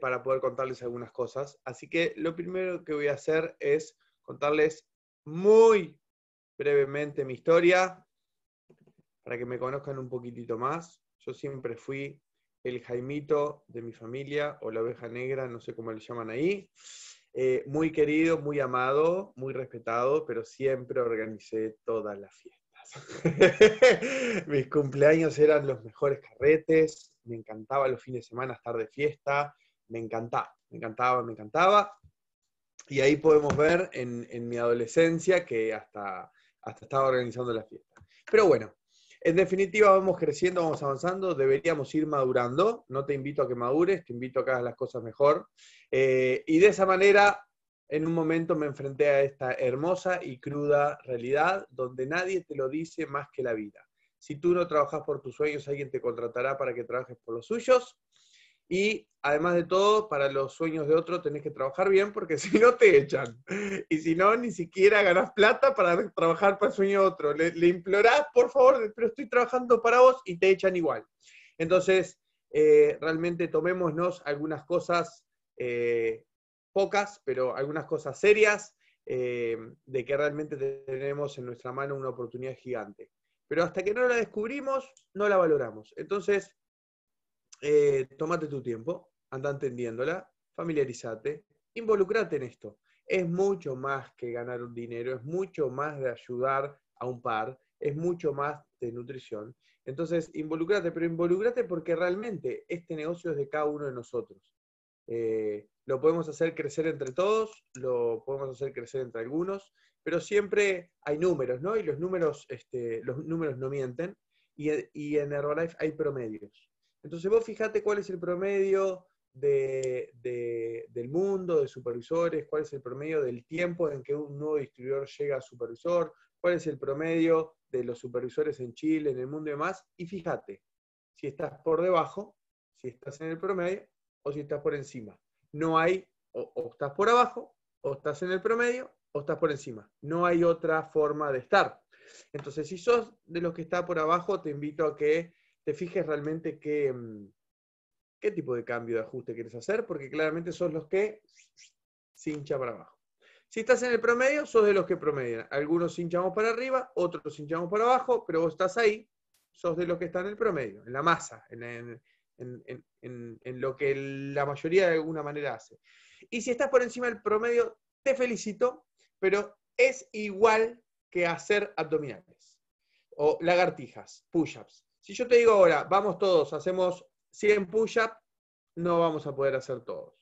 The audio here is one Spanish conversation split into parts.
para poder contarles algunas cosas. Así que lo primero que voy a hacer es contarles muy brevemente mi historia, para que me conozcan un poquitito más. Yo siempre fui el Jaimito de mi familia o la oveja negra, no sé cómo le llaman ahí. Eh, muy querido, muy amado, muy respetado, pero siempre organicé toda la fiesta. Mis cumpleaños eran los mejores carretes, me encantaba los fines de semana estar de fiesta, me encantaba, me encantaba, me encantaba. Y ahí podemos ver en, mi adolescencia que hasta, hasta estaba organizando la fiesta. Pero bueno, en definitiva vamos creciendo, vamos avanzando, deberíamos ir madurando. No te invito a que madures, te invito a que hagas las cosas mejor. Eh, y de esa manera en un momento me enfrenté a esta hermosa y cruda realidad donde nadie te lo dice más que la vida. Si tú no trabajas por tus sueños, alguien te contratará para que trabajes por los suyos. Y además de todo, para los sueños de otro tenés que trabajar bien porque si no te echan. Y si no, ni siquiera ganás plata para trabajar para el sueño de otro. Le, implorás, por favor, pero estoy trabajando para vos y te echan igual. Entonces, eh, realmente tomémonos algunas cosas eh, pocas, pero algunas cosas serias, eh, de que realmente tenemos en nuestra mano una oportunidad gigante. Pero hasta que no la descubrimos, no la valoramos. Entonces, eh, tomate tu tiempo, anda entendiéndola, familiarizate, involucrate en esto. Es mucho más que ganar un dinero, es mucho más de ayudar a un par, es mucho más de nutrición. Entonces, involucrate, pero involucrate porque realmente este negocio es de cada uno de nosotros. Eh, lo podemos hacer crecer entre todos, lo podemos hacer crecer entre algunos, pero siempre hay números, ¿no? Y los números, este, los números no mienten, y, en Herbalife hay promedios. Entonces vos fijate cuál es el promedio del mundo, de supervisores, cuál es el promedio del tiempo en que un nuevo distribuidor llega a supervisor, cuál es el promedio de los supervisores en Chile, en el mundo y demás, y fíjate si estás por debajo, si estás en el promedio o si estás por encima no hay, o, estás por abajo, o estás en el promedio, o estás por encima. No hay otra forma de estar. Entonces, si sos de los que está por abajo, te invito a que te fijes realmente qué, mm, qué tipo de cambio de ajuste quieres hacer, porque claramente sos los que se hincha para abajo. Si estás en el promedio, sos de los que promedian. Algunos hinchamos para arriba, otros hinchamos para abajo, pero vos estás ahí, sos de los que están en el promedio, en la masa, en, en, en, lo que la mayoría de alguna manera hace. Y si estás por encima del promedio, te felicito, pero es igual que hacer abdominales o lagartijas, push-ups. Si yo te digo ahora, vamos todos, hacemos 100 push-ups, no vamos a poder hacer todos.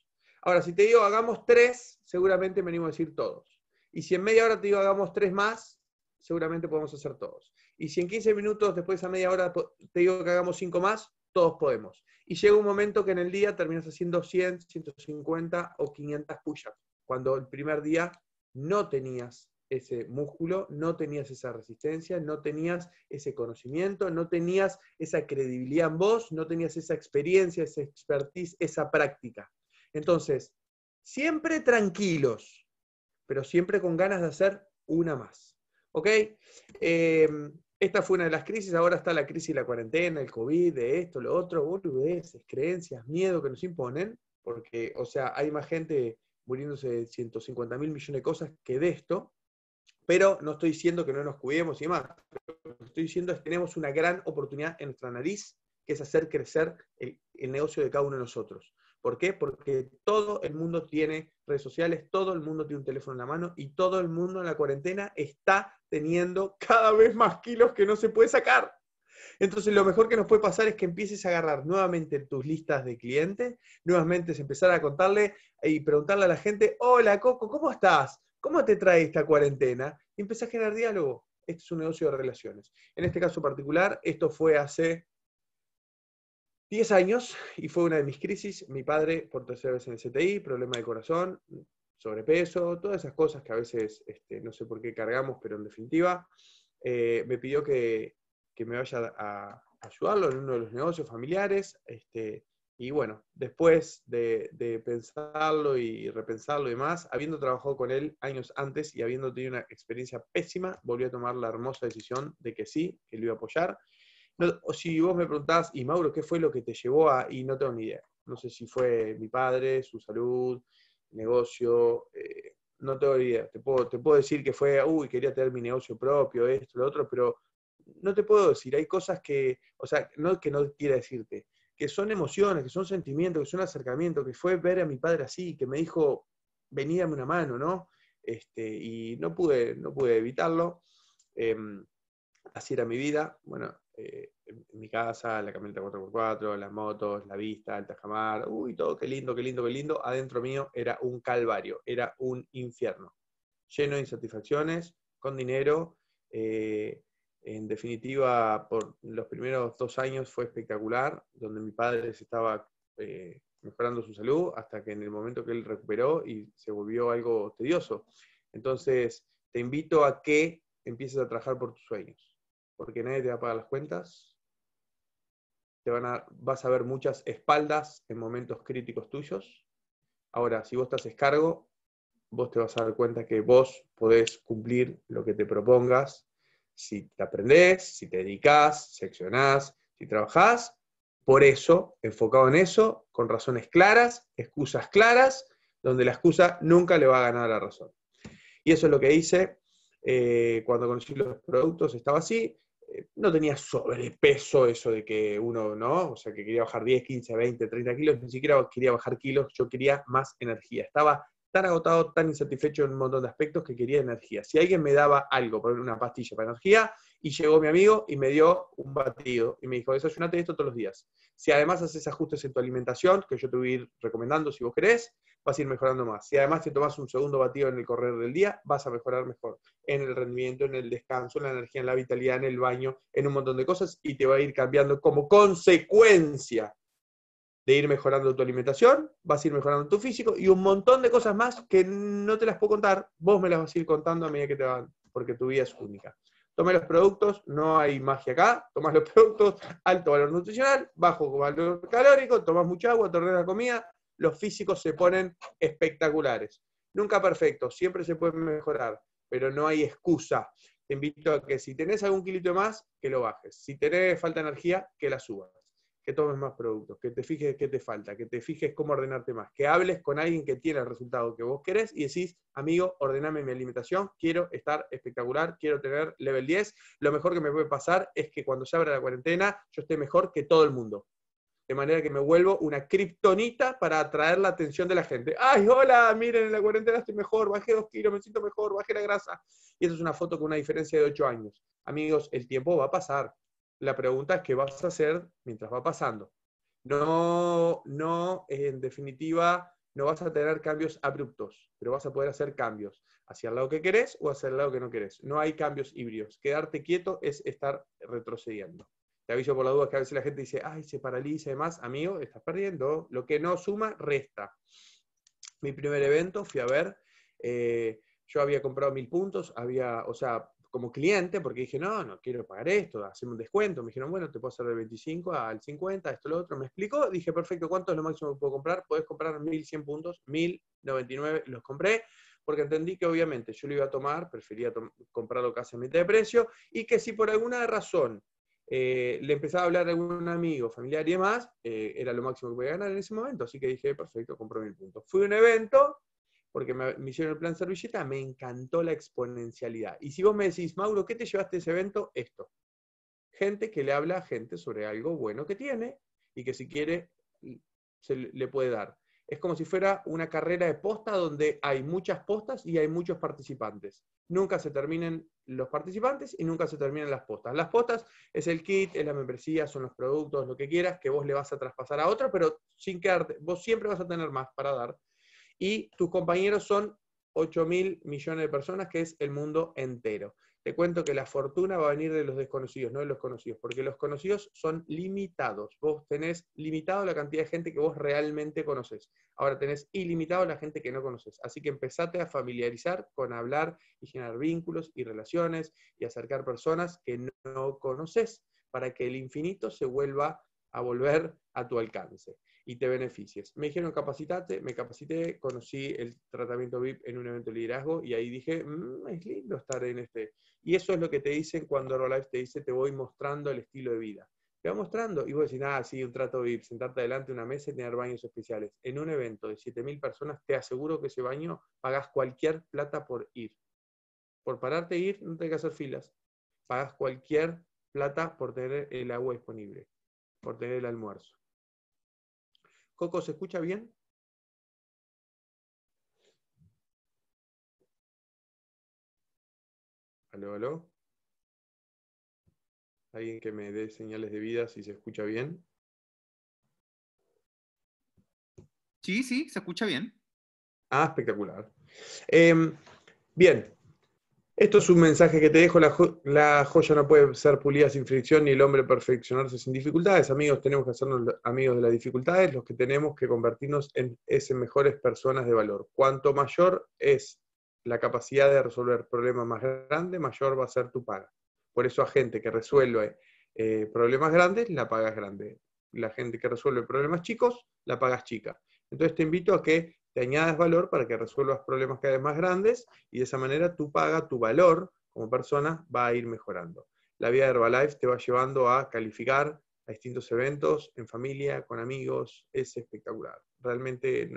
Ahora, si te digo, hagamos 3, seguramente venimos a decir todos. Y si en media hora te digo, hagamos 3 más, seguramente podemos hacer todos. Y si en 15 minutos, después a media hora, te digo que hagamos 5 más, todos podemos. Y llega un momento que en el día terminas haciendo 100, 150 o 500 push-ups, cuando el primer día no tenías ese músculo, no tenías esa resistencia, no tenías ese conocimiento, no tenías esa credibilidad en vos, no tenías esa experiencia, esa expertise, esa práctica. Entonces, siempre tranquilos, pero siempre con ganas de hacer una más. ¿Ok? Em, esta fue una de las crisis, ahora está la crisis de la cuarentena, el COVID, de esto, lo otro, boludeces, creencias, miedo que nos imponen, porque, o sea, hay más gente muriéndose de 150 mil millones de cosas que de esto, pero no estoy diciendo que no nos cuidemos y más, Lo que estoy diciendo es que tenemos una gran oportunidad en nuestra nariz, que es hacer crecer el negocio de cada uno de nosotros. ¿Por qué? Porque todo el mundo tiene redes sociales, todo el mundo tiene un teléfono en la mano y todo el mundo en la cuarentena está teniendo cada vez más kilos que no se puede sacar. Entonces, lo mejor que nos puede pasar es que empieces a agarrar nuevamente tus listas de clientes, nuevamente es empezar a contarle y preguntarle a la gente, hola Coco, ¿cómo estás? ¿Cómo te trae esta cuarentena? Y empezás a generar diálogo. Este es un negocio de relaciones. En este caso particular, esto fue hace 10 años y fue una de mis crisis. Mi padre, por tercera vez en el CTI, problema de corazón, sobrepeso, todas esas cosas que a veces este, no sé por qué cargamos, pero en definitiva, eh, me pidió que, me vaya a ayudarlo en uno de los negocios familiares. Este, y bueno, después de, pensarlo y repensarlo y demás, habiendo trabajado con él años antes y habiendo tenido una experiencia pésima, volví a tomar la hermosa decisión de que sí, que lo iba a apoyar no, si vos me preguntás, y Mauro, ¿qué fue lo que te llevó a.? Y no tengo ni idea. No sé si fue mi padre, su salud, negocio. Eh, no tengo idea. Te puedo, te puedo decir que fue, uy, quería tener mi negocio propio, esto, lo otro, pero no te puedo decir. Hay cosas que, o sea, no es que no quiera decirte, que son emociones, que son sentimientos, que son acercamientos, que fue ver a mi padre así, que me dijo, veníame una mano, ¿no? Este, y no pude, no pude evitarlo. Em, así era mi vida. Bueno, eh, en mi casa, la camioneta 4x4, las motos, la vista, el tajamar, uy, todo, qué lindo, qué lindo, qué lindo. Adentro mío era un calvario, era un infierno, lleno de insatisfacciones, con dinero. Eh, en definitiva, por los primeros dos años fue espectacular, donde mi padre se estaba eh, mejorando su salud hasta que en el momento que él recuperó y se volvió algo tedioso. Entonces, te invito a que empieces a trabajar por tus sueños porque nadie te va a pagar las cuentas. Te van a, vas a ver muchas espaldas en momentos críticos tuyos. Ahora, si vos te haces cargo, vos te vas a dar cuenta que vos podés cumplir lo que te propongas. Si te aprendés, si te dedicás, seccionás, si trabajás, por eso, enfocado en eso, con razones claras, excusas claras, donde la excusa nunca le va a ganar a la razón. Y eso es lo que hice eh, cuando conocí los productos, estaba así, no tenía sobrepeso, eso de que uno, ¿no? O sea, que quería bajar 10, 15, 20, 30 kilos, ni siquiera quería bajar kilos, yo quería más energía. Estaba tan agotado, tan insatisfecho en un montón de aspectos que quería energía. Si alguien me daba algo, por una pastilla para energía, y llegó mi amigo y me dio un batido y me dijo, desayunate esto todos los días. Si además haces ajustes en tu alimentación, que yo te voy a ir recomendando si vos querés, vas a ir mejorando más. Si además te tomas un segundo batido en el correr del día, vas a mejorar mejor en el rendimiento, en el descanso, en la energía, en la vitalidad, en el baño, en un montón de cosas y te va a ir cambiando como consecuencia de ir mejorando tu alimentación, vas a ir mejorando tu físico y un montón de cosas más que no te las puedo contar, vos me las vas a ir contando a medida que te van, porque tu vida es única. Toma los productos, no hay magia acá, tomas los productos, alto valor nutricional, bajo valor calórico, tomas mucha agua, te la comida, los físicos se ponen espectaculares. Nunca perfecto, siempre se puede mejorar, pero no hay excusa. Te invito a que si tenés algún kilito más, que lo bajes. Si tenés falta de energía, que la subas que tomes más productos, que te fijes qué te falta, que te fijes cómo ordenarte más, que hables con alguien que tiene el resultado que vos querés y decís, amigo, ordename mi alimentación, quiero estar espectacular, quiero tener level 10, lo mejor que me puede pasar es que cuando se abra la cuarentena yo esté mejor que todo el mundo. De manera que me vuelvo una kriptonita para atraer la atención de la gente. ¡Ay, hola! Miren, en la cuarentena estoy mejor, bajé dos kilos, me siento mejor, bajé la grasa. Y eso es una foto con una diferencia de ocho años. Amigos, el tiempo va a pasar la pregunta es, ¿qué vas a hacer mientras va pasando. No, no, en definitiva, no vas a tener cambios abruptos, pero vas a poder hacer cambios hacia el lado que querés o hacia el lado que no querés. No hay cambios híbridos. Quedarte quieto es estar retrocediendo. Te aviso por la duda que a veces la gente dice, ay, se paraliza y demás. Amigo, estás perdiendo. Lo que no suma, resta. Mi primer evento fui a ver, eh, yo había comprado mil puntos, había, o sea, como cliente, porque dije, no, no quiero pagar esto, hacerme un descuento. Me dijeron, bueno, te puedo hacer de 25 al 50, esto, lo otro. Me explicó, dije, perfecto, ¿cuánto es lo máximo que puedo comprar? Podés comprar 1100 puntos, 1099, los compré, porque entendí que obviamente yo lo iba a tomar, prefería comprarlo casi a mitad de precio, y que si por alguna razón eh, le empezaba a hablar a algún amigo, familiar y demás, eh, era lo máximo que podía ganar en ese momento, así que dije, perfecto, compro 1.000 puntos. Fui a un evento, porque me, hicieron el plan servilleta, me encantó la exponencialidad. Y si vos me decís, Mauro, ¿qué te llevaste a ese evento? Esto. Gente que le habla a gente sobre algo bueno que tiene y que si quiere se le puede dar. Es como si fuera una carrera de posta donde hay muchas postas y hay muchos participantes. Nunca se terminan los participantes y nunca se terminan las postas. Las postas es el kit, es la membresía, son los productos, lo que quieras que vos le vas a traspasar a otro, pero sin quedarte, vos siempre vas a tener más para dar y tus compañeros son 8 mil millones de personas, que es el mundo entero. Te cuento que la fortuna va a venir de los desconocidos, no de los conocidos, porque los conocidos son limitados. Vos tenés limitado la cantidad de gente que vos realmente conoces. Ahora tenés ilimitado la gente que no conoces. Así que empezate a familiarizar con hablar y generar vínculos y relaciones y acercar personas que no conoces para que el infinito se vuelva a volver a tu alcance y te beneficies. Me dijeron capacitate, me capacité, conocí el tratamiento VIP en un evento de liderazgo y ahí dije, mm, es lindo estar en este. Y eso es lo que te dicen cuando Herbalife te dice, te voy mostrando el estilo de vida. Te va mostrando y vos decís, nada, ah, sí, un trato VIP, sentarte adelante una mesa y tener baños especiales. En un evento de 7.000 personas, te aseguro que ese baño pagas cualquier plata por ir. Por pararte ir, no hay que hacer filas. pagas cualquier plata por tener el agua disponible, por tener el almuerzo. Coco, ¿se escucha bien? Aló, aló. Alguien que me dé señales de vida si se escucha bien. Sí, sí, se escucha bien. Ah, espectacular. Em, bien, esto es un mensaje que te dejo. La, joya no puede ser pulida sin fricción ni el hombre perfeccionarse sin dificultades. Amigos, tenemos que hacernos amigos de las dificultades, los que tenemos que convertirnos en mejores personas de valor. Cuanto mayor es la capacidad de resolver problemas más grandes, mayor va a ser tu paga. Por eso a gente que resuelve eh, problemas grandes, la pagas grande. La gente que resuelve problemas chicos, la pagas chica. Entonces te invito a que te añades valor para que resuelvas problemas cada vez más grandes y de esa manera tú paga, tu valor como persona va a ir mejorando. La vida de Herbalife te va llevando a calificar a distintos eventos, en familia, con amigos, es espectacular. Realmente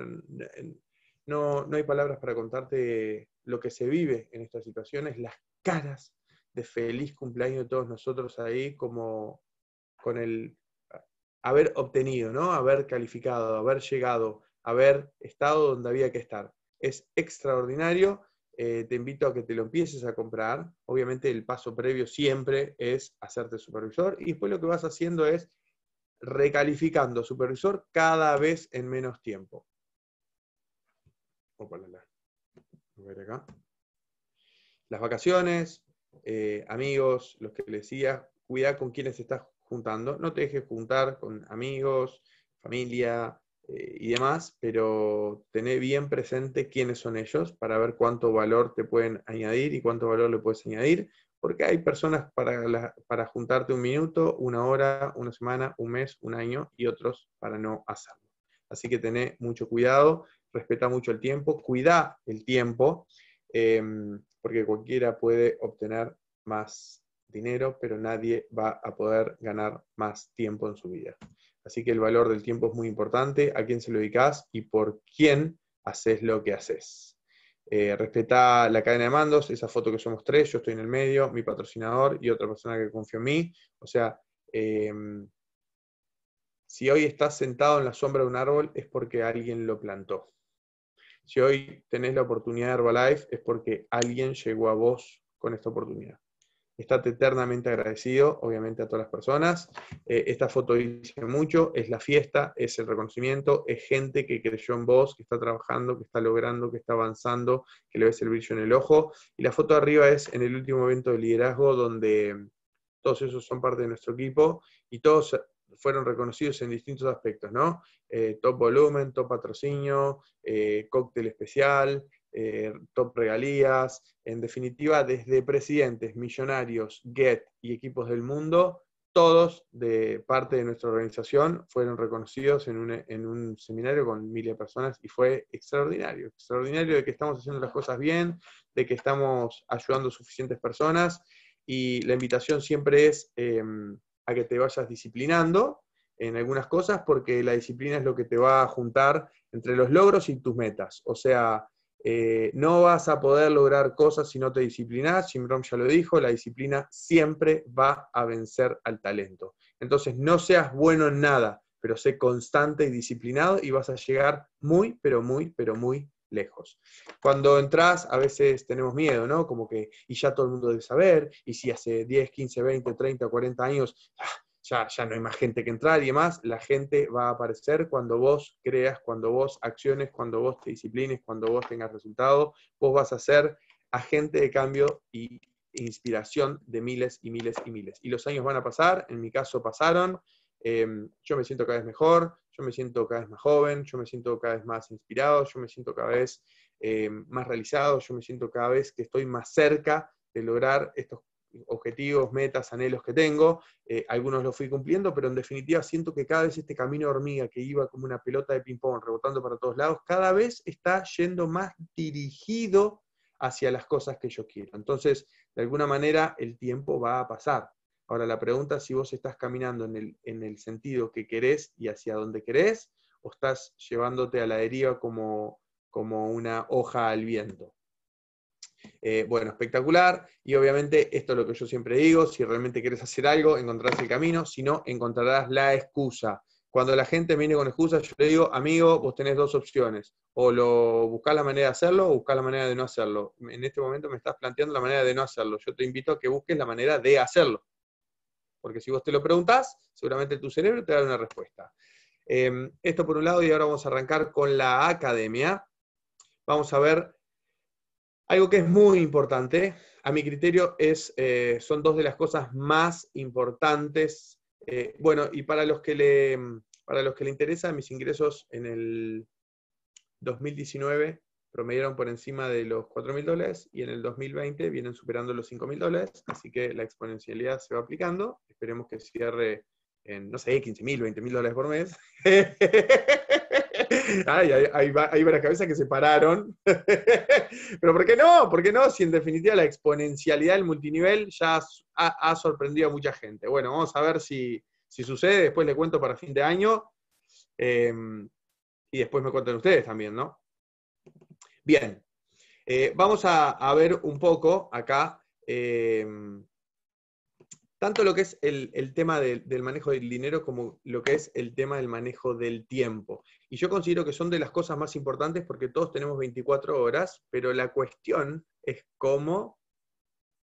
no, hay palabras para contarte lo que se vive en estas situaciones, las caras de feliz cumpleaños de todos nosotros ahí, como con el haber obtenido, ¿no? Haber calificado, haber llegado, haber estado donde había que estar. Es extraordinario. Eh, te invito a que te lo empieces a comprar. Obviamente el paso previo siempre es hacerte supervisor y después lo que vas haciendo es recalificando supervisor cada vez en menos tiempo. Las vacaciones, eh, amigos, los que les decía, cuida con quienes estás juntando. No te dejes juntar con amigos, familia, eh, y demás, pero tener bien presente quiénes son ellos para ver cuánto valor te pueden añadir y cuánto valor le puedes añadir, porque hay personas para, juntarte un minuto, una hora, una semana, un mes, un año y otros para no hacerlo. Así que tené mucho cuidado, respeta mucho el tiempo, cuida el tiempo, em, porque cualquiera puede obtener más dinero, pero nadie va a poder ganar más tiempo en su vida. Así que el valor del tiempo es muy importante, a quién se lo dedicás y por quién haces lo que haces. Eh, la cadena de mandos, esa foto que yo mostré, yo estoy en el medio, mi patrocinador y otra persona que confió en mí. O sea, em, si hoy estás sentado en la sombra de un árbol es porque alguien lo plantó. Si hoy tenés la oportunidad de Herbalife es porque alguien llegó a vos con esta oportunidad está eternamente agradecido, obviamente, a todas las personas. Eh, esta foto dice mucho, es la fiesta, es el reconocimiento, es gente que creyó en vos, que está trabajando, que está logrando, que está avanzando, que le ves el brillo en el ojo. Y la foto de arriba es en el último evento de liderazgo donde todos esos son parte de nuestro equipo y todos fueron reconocidos en distintos aspectos, ¿no? Eh, top volumen, top patrocinio, eh, cóctel especial, eh, top regalías, en definitiva, desde presidentes, millonarios, GET y equipos del mundo, todos de parte de nuestra organización fueron reconocidos en un, seminario con miles de personas y fue extraordinario, extraordinario de que estamos haciendo las cosas bien, de que estamos ayudando suficientes personas y la invitación siempre es em, a que te vayas disciplinando en algunas cosas porque la disciplina es lo que te va a juntar entre los logros y tus metas. O sea, eh, no vas a poder lograr cosas si no te disciplinas. Jim Rohn ya lo dijo, la disciplina siempre va a vencer al talento. Entonces, no seas bueno en nada, pero sé constante y disciplinado y vas a llegar muy, pero muy, pero muy lejos. Cuando entras, a veces tenemos miedo, ¿no? Como que, y ya todo el mundo debe saber, y si hace 10, 15, 20, 30, 40 años, ah, ya, ya no hay más gente que entrar y demás, la gente va a aparecer cuando vos creas, cuando vos acciones, cuando vos te disciplines, cuando vos tengas resultados, vos vas a ser agente de cambio y inspiración de miles y miles y miles. Y los años van a pasar, en mi caso pasaron, em, yo me siento cada vez mejor, yo me siento cada vez más joven, yo me siento cada vez más inspirado, yo me siento cada vez em, más realizado, yo me siento cada vez que estoy más cerca de lograr estos objetivos, metas, anhelos que tengo. Eh, algunos los fui cumpliendo, pero en definitiva siento que cada vez este camino de hormiga que iba como una pelota de ping-pong rebotando para todos lados, cada vez está yendo más dirigido hacia las cosas que yo quiero. Entonces, de alguna manera, el tiempo va a pasar. Ahora, la pregunta es si vos estás caminando en el, sentido que querés y hacia donde querés, o estás llevándote a la deriva como, como una hoja al viento. Eh, bueno, espectacular. Y obviamente esto es lo que yo siempre digo, si realmente quieres hacer algo, encontrarás el camino, si no, encontrarás la excusa. Cuando la gente viene con excusas, yo le digo, amigo, vos tenés dos opciones. O lo buscás la manera de hacerlo o buscás la manera de no hacerlo. En este momento me estás planteando la manera de no hacerlo. Yo te invito a que busques la manera de hacerlo. Porque si vos te lo preguntás, seguramente tu cerebro te dará una respuesta. Em, esto por un lado, y ahora vamos a arrancar con la academia. Vamos a ver algo que es muy importante, a mi criterio, es, eh, son dos de las cosas más importantes. Eh, bueno, y para los, que le, para los que le interesa, mis ingresos en el 2019 promediaron por encima de los 4.000 mil dólares y en el 2020 vienen superando los 5 mil dólares, así que la exponencialidad se va aplicando. Esperemos que cierre en, no sé, 15 mil, 20 mil dólares por mes. Ay, varias cabezas que se pararon. Pero ¿por qué no? ¿Por qué no? Si en definitiva la exponencialidad del multinivel ya ha, sorprendido a mucha gente. Bueno, vamos a ver si, sucede. Después le cuento para fin de año. Em, y después me cuentan ustedes también, ¿no? Bien. Eh, vamos a, ver un poco acá. Em, tanto lo que es el, tema del manejo del dinero como lo que es el tema del manejo del tiempo. Y yo considero que son de las cosas más importantes porque todos tenemos 24 horas, pero la cuestión es cómo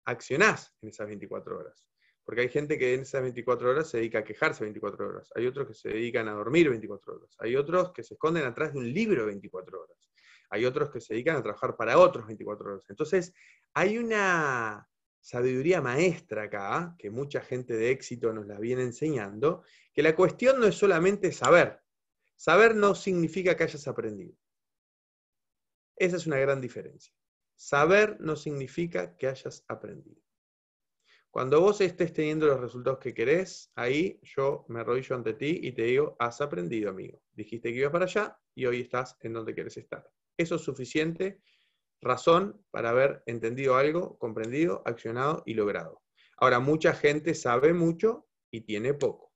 accionás en esas 24 horas. Porque hay gente que en esas 24 horas se dedica a quejarse 24 horas, hay otros que se dedican a dormir 24 horas, hay otros que se esconden atrás de un libro 24 horas, hay otros que se dedican a trabajar para otros 24 horas. Entonces, hay una sabiduría maestra acá, que mucha gente de éxito nos la viene enseñando, que la cuestión no es solamente saber. Saber no significa que hayas aprendido. Esa es una gran diferencia. Saber no significa que hayas aprendido. Cuando vos estés teniendo los resultados que querés, ahí yo me arrodillo ante ti y te digo, has aprendido, amigo. Dijiste que ibas para allá y hoy estás en donde querés estar. Eso es suficiente razón para haber entendido algo, comprendido, accionado y logrado. Ahora, mucha gente sabe mucho y tiene poco.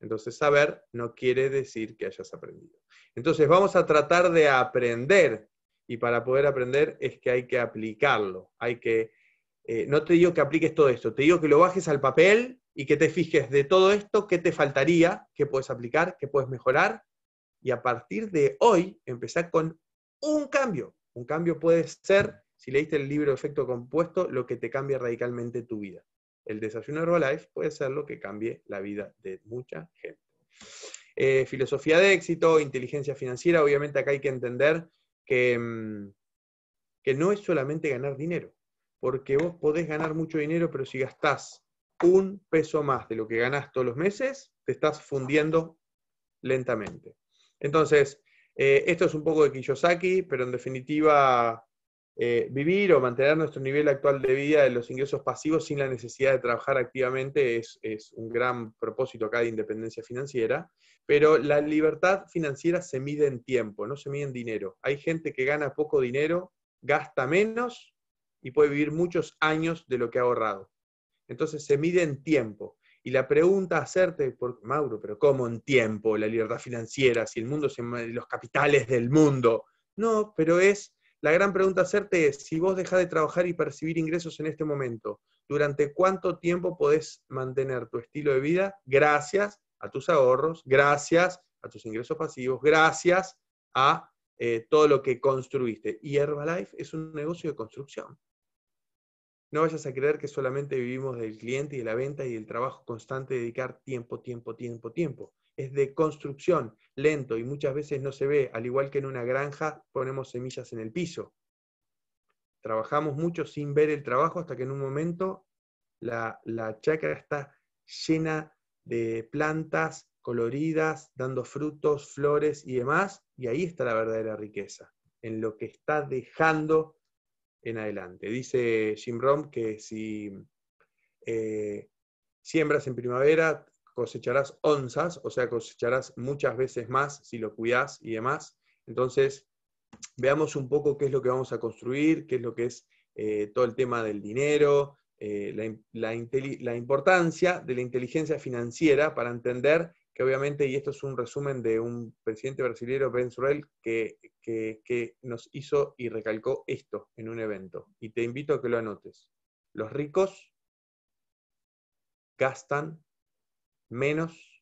Entonces, saber no quiere decir que hayas aprendido. Entonces, vamos a tratar de aprender y para poder aprender es que hay que aplicarlo. Hay que, eh, no te digo que apliques todo esto, te digo que lo bajes al papel y que te fijes de todo esto, qué te faltaría, qué puedes aplicar, qué puedes mejorar. Y a partir de hoy, empezar con un cambio, un cambio puede ser, si leíste el libro Efecto Compuesto, lo que te cambia radicalmente tu vida. El desayuno life puede ser lo que cambie la vida de mucha gente. Eh, filosofía de éxito, inteligencia financiera, obviamente acá hay que entender que, mm, que no es solamente ganar dinero, porque vos podés ganar mucho dinero, pero si gastás un peso más de lo que ganás todos los meses, te estás fundiendo lentamente. Entonces, eh, esto es un poco de Kiyosaki, pero en definitiva, eh, vivir o mantener nuestro nivel actual de vida de los ingresos pasivos sin la necesidad de trabajar activamente es, es un gran propósito acá de independencia financiera, pero la libertad financiera se mide en tiempo, no se mide en dinero. Hay gente que gana poco dinero, gasta menos y puede vivir muchos años de lo que ha ahorrado. Entonces se mide en tiempo. Y la pregunta a hacerte, por, Mauro, pero ¿cómo en tiempo la libertad financiera, si el mundo, se, los capitales del mundo? No, pero es, la gran pregunta a hacerte es, si vos dejás de trabajar y percibir ingresos en este momento, ¿durante cuánto tiempo podés mantener tu estilo de vida gracias a tus ahorros, gracias a tus ingresos pasivos, gracias a eh, todo lo que construiste? Y Herbalife es un negocio de construcción. No vayas a creer que solamente vivimos del cliente y de la venta y del trabajo constante de dedicar tiempo, tiempo, tiempo, tiempo. Es de construcción, lento y muchas veces no se ve, al igual que en una granja ponemos semillas en el piso. Trabajamos mucho sin ver el trabajo hasta que en un momento la, la chacra está llena de plantas coloridas, dando frutos, flores y demás, y ahí está la verdadera riqueza, en lo que está dejando en adelante. Dice Jim Rom que si eh, siembras en primavera, cosecharás onzas, o sea, cosecharás muchas veces más si lo cuidás y demás. Entonces, veamos un poco qué es lo que vamos a construir, qué es lo que es eh, todo el tema del dinero, eh, la, la, importancia de la inteligencia financiera para entender que obviamente, y esto es un resumen de un presidente brasileño, Ben que, que nos hizo y recalcó esto en un evento. Y te invito a que lo anotes. Los ricos gastan menos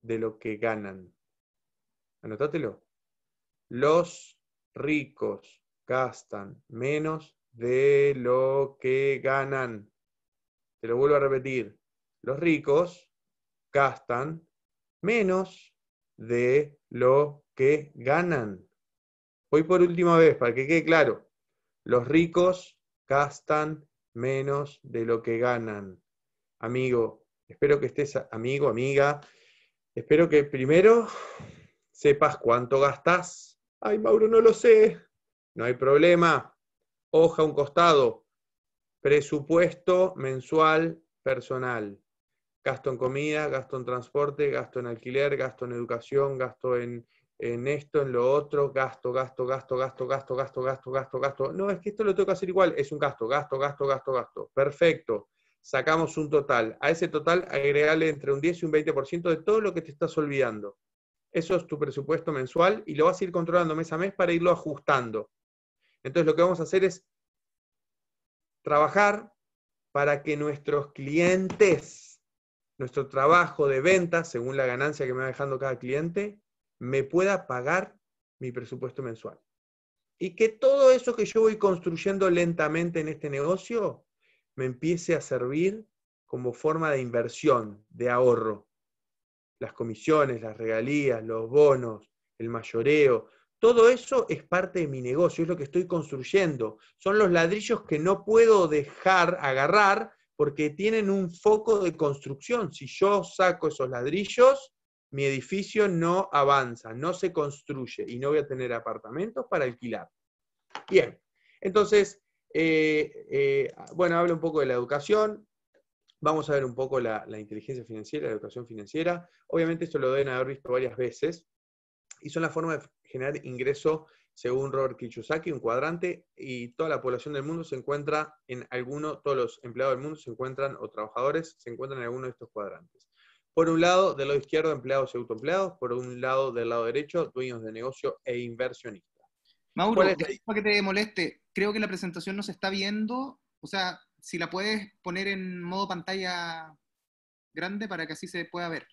de lo que ganan. Anotátelo. Los ricos gastan menos de lo que ganan. Te lo vuelvo a repetir. Los ricos gastan menos de lo que ganan. Voy por última vez, para que quede claro. Los ricos gastan menos de lo que ganan. Amigo, espero que estés, amigo, amiga, espero que primero sepas cuánto gastas Ay, Mauro, no lo sé. No hay problema. Hoja un costado. Presupuesto mensual personal gasto en comida, gasto en transporte, gasto en alquiler, gasto en educación, gasto en, esto, en lo otro, gasto, gasto, gasto, gasto, gasto, gasto, gasto, gasto, gasto. No, es que esto lo tengo que hacer igual, es un gasto, gasto, gasto, gasto, gasto. Perfecto. Sacamos un total. A ese total agregale entre un 10 y un 20% de todo lo que te estás olvidando. Eso es tu presupuesto mensual y lo vas a ir controlando mes a mes para irlo ajustando. Entonces lo que vamos a hacer es trabajar para que nuestros clientes nuestro trabajo de venta, según la ganancia que me va dejando cada cliente, me pueda pagar mi presupuesto mensual. Y que todo eso que yo voy construyendo lentamente en este negocio me empiece a servir como forma de inversión, de ahorro. Las comisiones, las regalías, los bonos, el mayoreo, todo eso es parte de mi negocio, es lo que estoy construyendo. Son los ladrillos que no puedo dejar agarrar porque tienen un foco de construcción. Si yo saco esos ladrillos, mi edificio no avanza, no se construye y no voy a tener apartamentos para alquilar. Bien, entonces, eh, eh, bueno, hablo un poco de la educación, vamos a ver un poco la, inteligencia financiera, la educación financiera. Obviamente esto lo deben haber visto varias veces y son la forma de generar ingreso según Robert Kiyosaki, un cuadrante y toda la población del mundo se encuentra en alguno, todos los empleados del mundo se encuentran, o trabajadores, se encuentran en alguno de estos cuadrantes. Por un lado, del lado izquierdo, empleados y autoempleados. Por un lado, del lado derecho, dueños de negocio e inversionistas. Mauro, para que te moleste, creo que la presentación no se está viendo. O sea, si la puedes poner en modo pantalla grande para que así se pueda ver.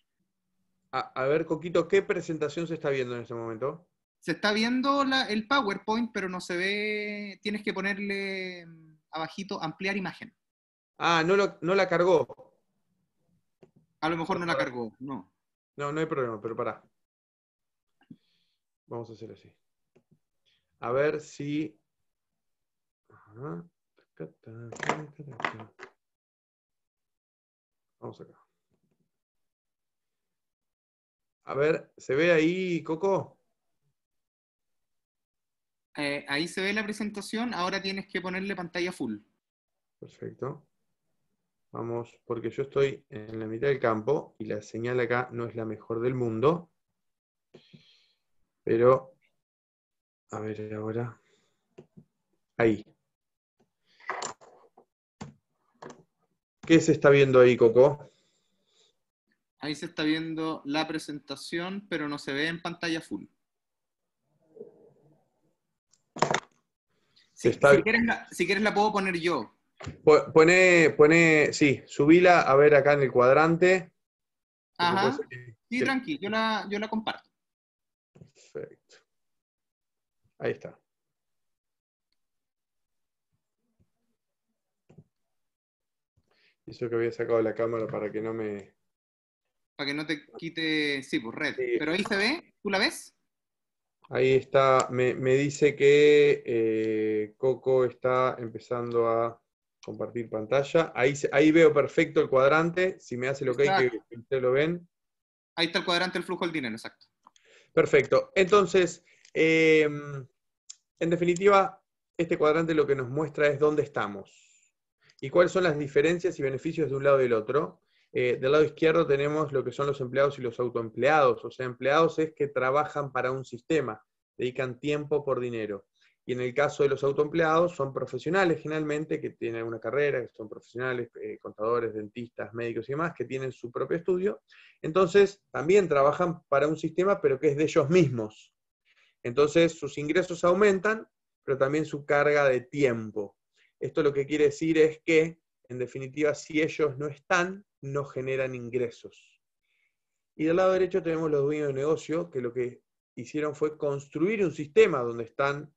A, a ver, Coquito, ¿qué presentación se está viendo en este momento? se está viendo el PowerPoint, pero no se ve, tienes que ponerle mm, abajito ampliar imagen. Ah, no, no la cargó. A lo mejor no la cargó, no. No, no hay problema, pero pará. Vamos a hacer así. A ver si... Vamos acá. A ver, ¿se ve ahí, Coco? Eh, ahí se ve la presentación, ahora tienes que ponerle pantalla full. Perfecto. Vamos, porque yo estoy en la mitad del campo y la señal acá no es la mejor del mundo. Pero, a ver ahora. Ahí. ¿Qué se está viendo ahí, Coco? Ahí se está viendo la presentación, pero no se ve en pantalla full. Si, quieres, la, puedo poner yo. Pone, pone, sí, subila a ver acá en el cuadrante. Ajá. Eh, sí, tranqui, yo la, comparto. Perfecto. Ahí está. Eso que había sacado la cámara para que no me. Para que no te quite, sí, por pues, red. Pero ahí se ve, ¿tú la ves? Ahí está, me, dice que eh, Coco está empezando a compartir pantalla. Ahí, ahí veo perfecto el cuadrante. Si me hace lo que que que ustedes lo ven. Ahí está el cuadrante, el flujo del dinero, exacto. Perfecto. Entonces, em, en definitiva, este cuadrante lo que nos muestra es dónde estamos y cuáles son las diferencias y beneficios de un lado y del otro. Eh, del lado izquierdo tenemos lo que son los empleados y los autoempleados. O sea, empleados es que trabajan para un sistema, dedican tiempo por dinero. Y en el caso de los autoempleados, son profesionales generalmente que tienen una carrera, que son profesionales, eh, contadores, dentistas, médicos y demás, que tienen su propio estudio. Entonces, también trabajan para un sistema, pero que es de ellos mismos. Entonces, sus ingresos aumentan, pero también su carga de tiempo. Esto lo que quiere decir es que en definitiva, si ellos no están, no generan ingresos. Y del lado derecho tenemos los dueños de negocio, que lo que hicieron fue construir un sistema donde están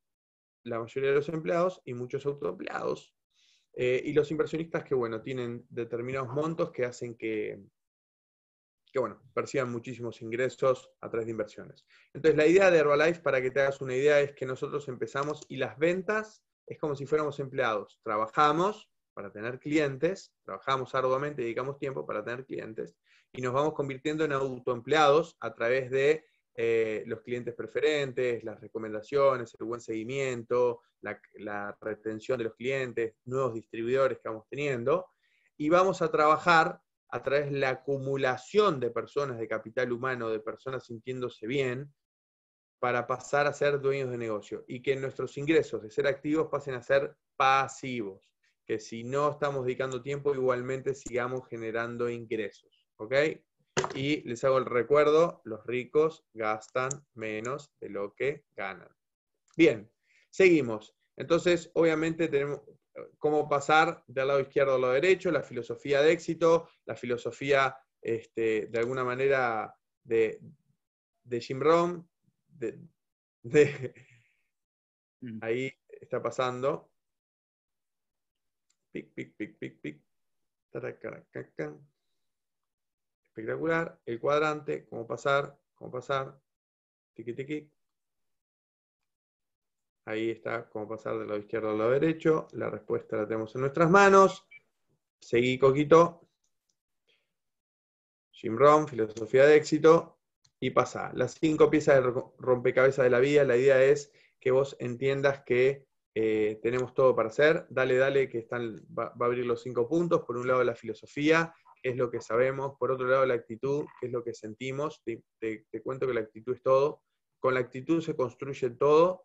la mayoría de los empleados y muchos autoempleados. Eh, y los inversionistas que, bueno, tienen determinados montos que hacen que, que, bueno, perciban muchísimos ingresos a través de inversiones. Entonces, la idea de Herbalife, para que te hagas una idea, es que nosotros empezamos y las ventas es como si fuéramos empleados. Trabajamos, para tener clientes, trabajamos arduamente, dedicamos tiempo para tener clientes y nos vamos convirtiendo en autoempleados a través de eh, los clientes preferentes, las recomendaciones, el buen seguimiento, la, la retención de los clientes, nuevos distribuidores que vamos teniendo y vamos a trabajar a través de la acumulación de personas de capital humano, de personas sintiéndose bien, para pasar a ser dueños de negocio y que nuestros ingresos de ser activos pasen a ser pasivos si no estamos dedicando tiempo, igualmente sigamos generando ingresos. ¿Ok? Y les hago el recuerdo, los ricos gastan menos de lo que ganan. Bien, seguimos. Entonces, obviamente tenemos cómo pasar del lado izquierdo al lado derecho, la filosofía de éxito, la filosofía, este, de alguna manera, de, de Jim Rohn. de, mm. ahí está pasando. Pic, pic, pic, pic, pic. Espectacular. El cuadrante, cómo pasar, cómo pasar. tiki tiqui. Ahí está cómo pasar de lado izquierdo al lado derecho. La respuesta la tenemos en nuestras manos. Seguí, Coquito. Jim Rohn, filosofía de éxito. Y pasa. Las cinco piezas de rompecabezas de la vida. La idea es que vos entiendas que eh, tenemos todo para hacer. Dale, dale, que están, va, a abrir los cinco puntos. Por un lado, la filosofía, es lo que sabemos. Por otro lado, la actitud, es lo que sentimos. Te, te cuento que la actitud es todo. Con la actitud se construye todo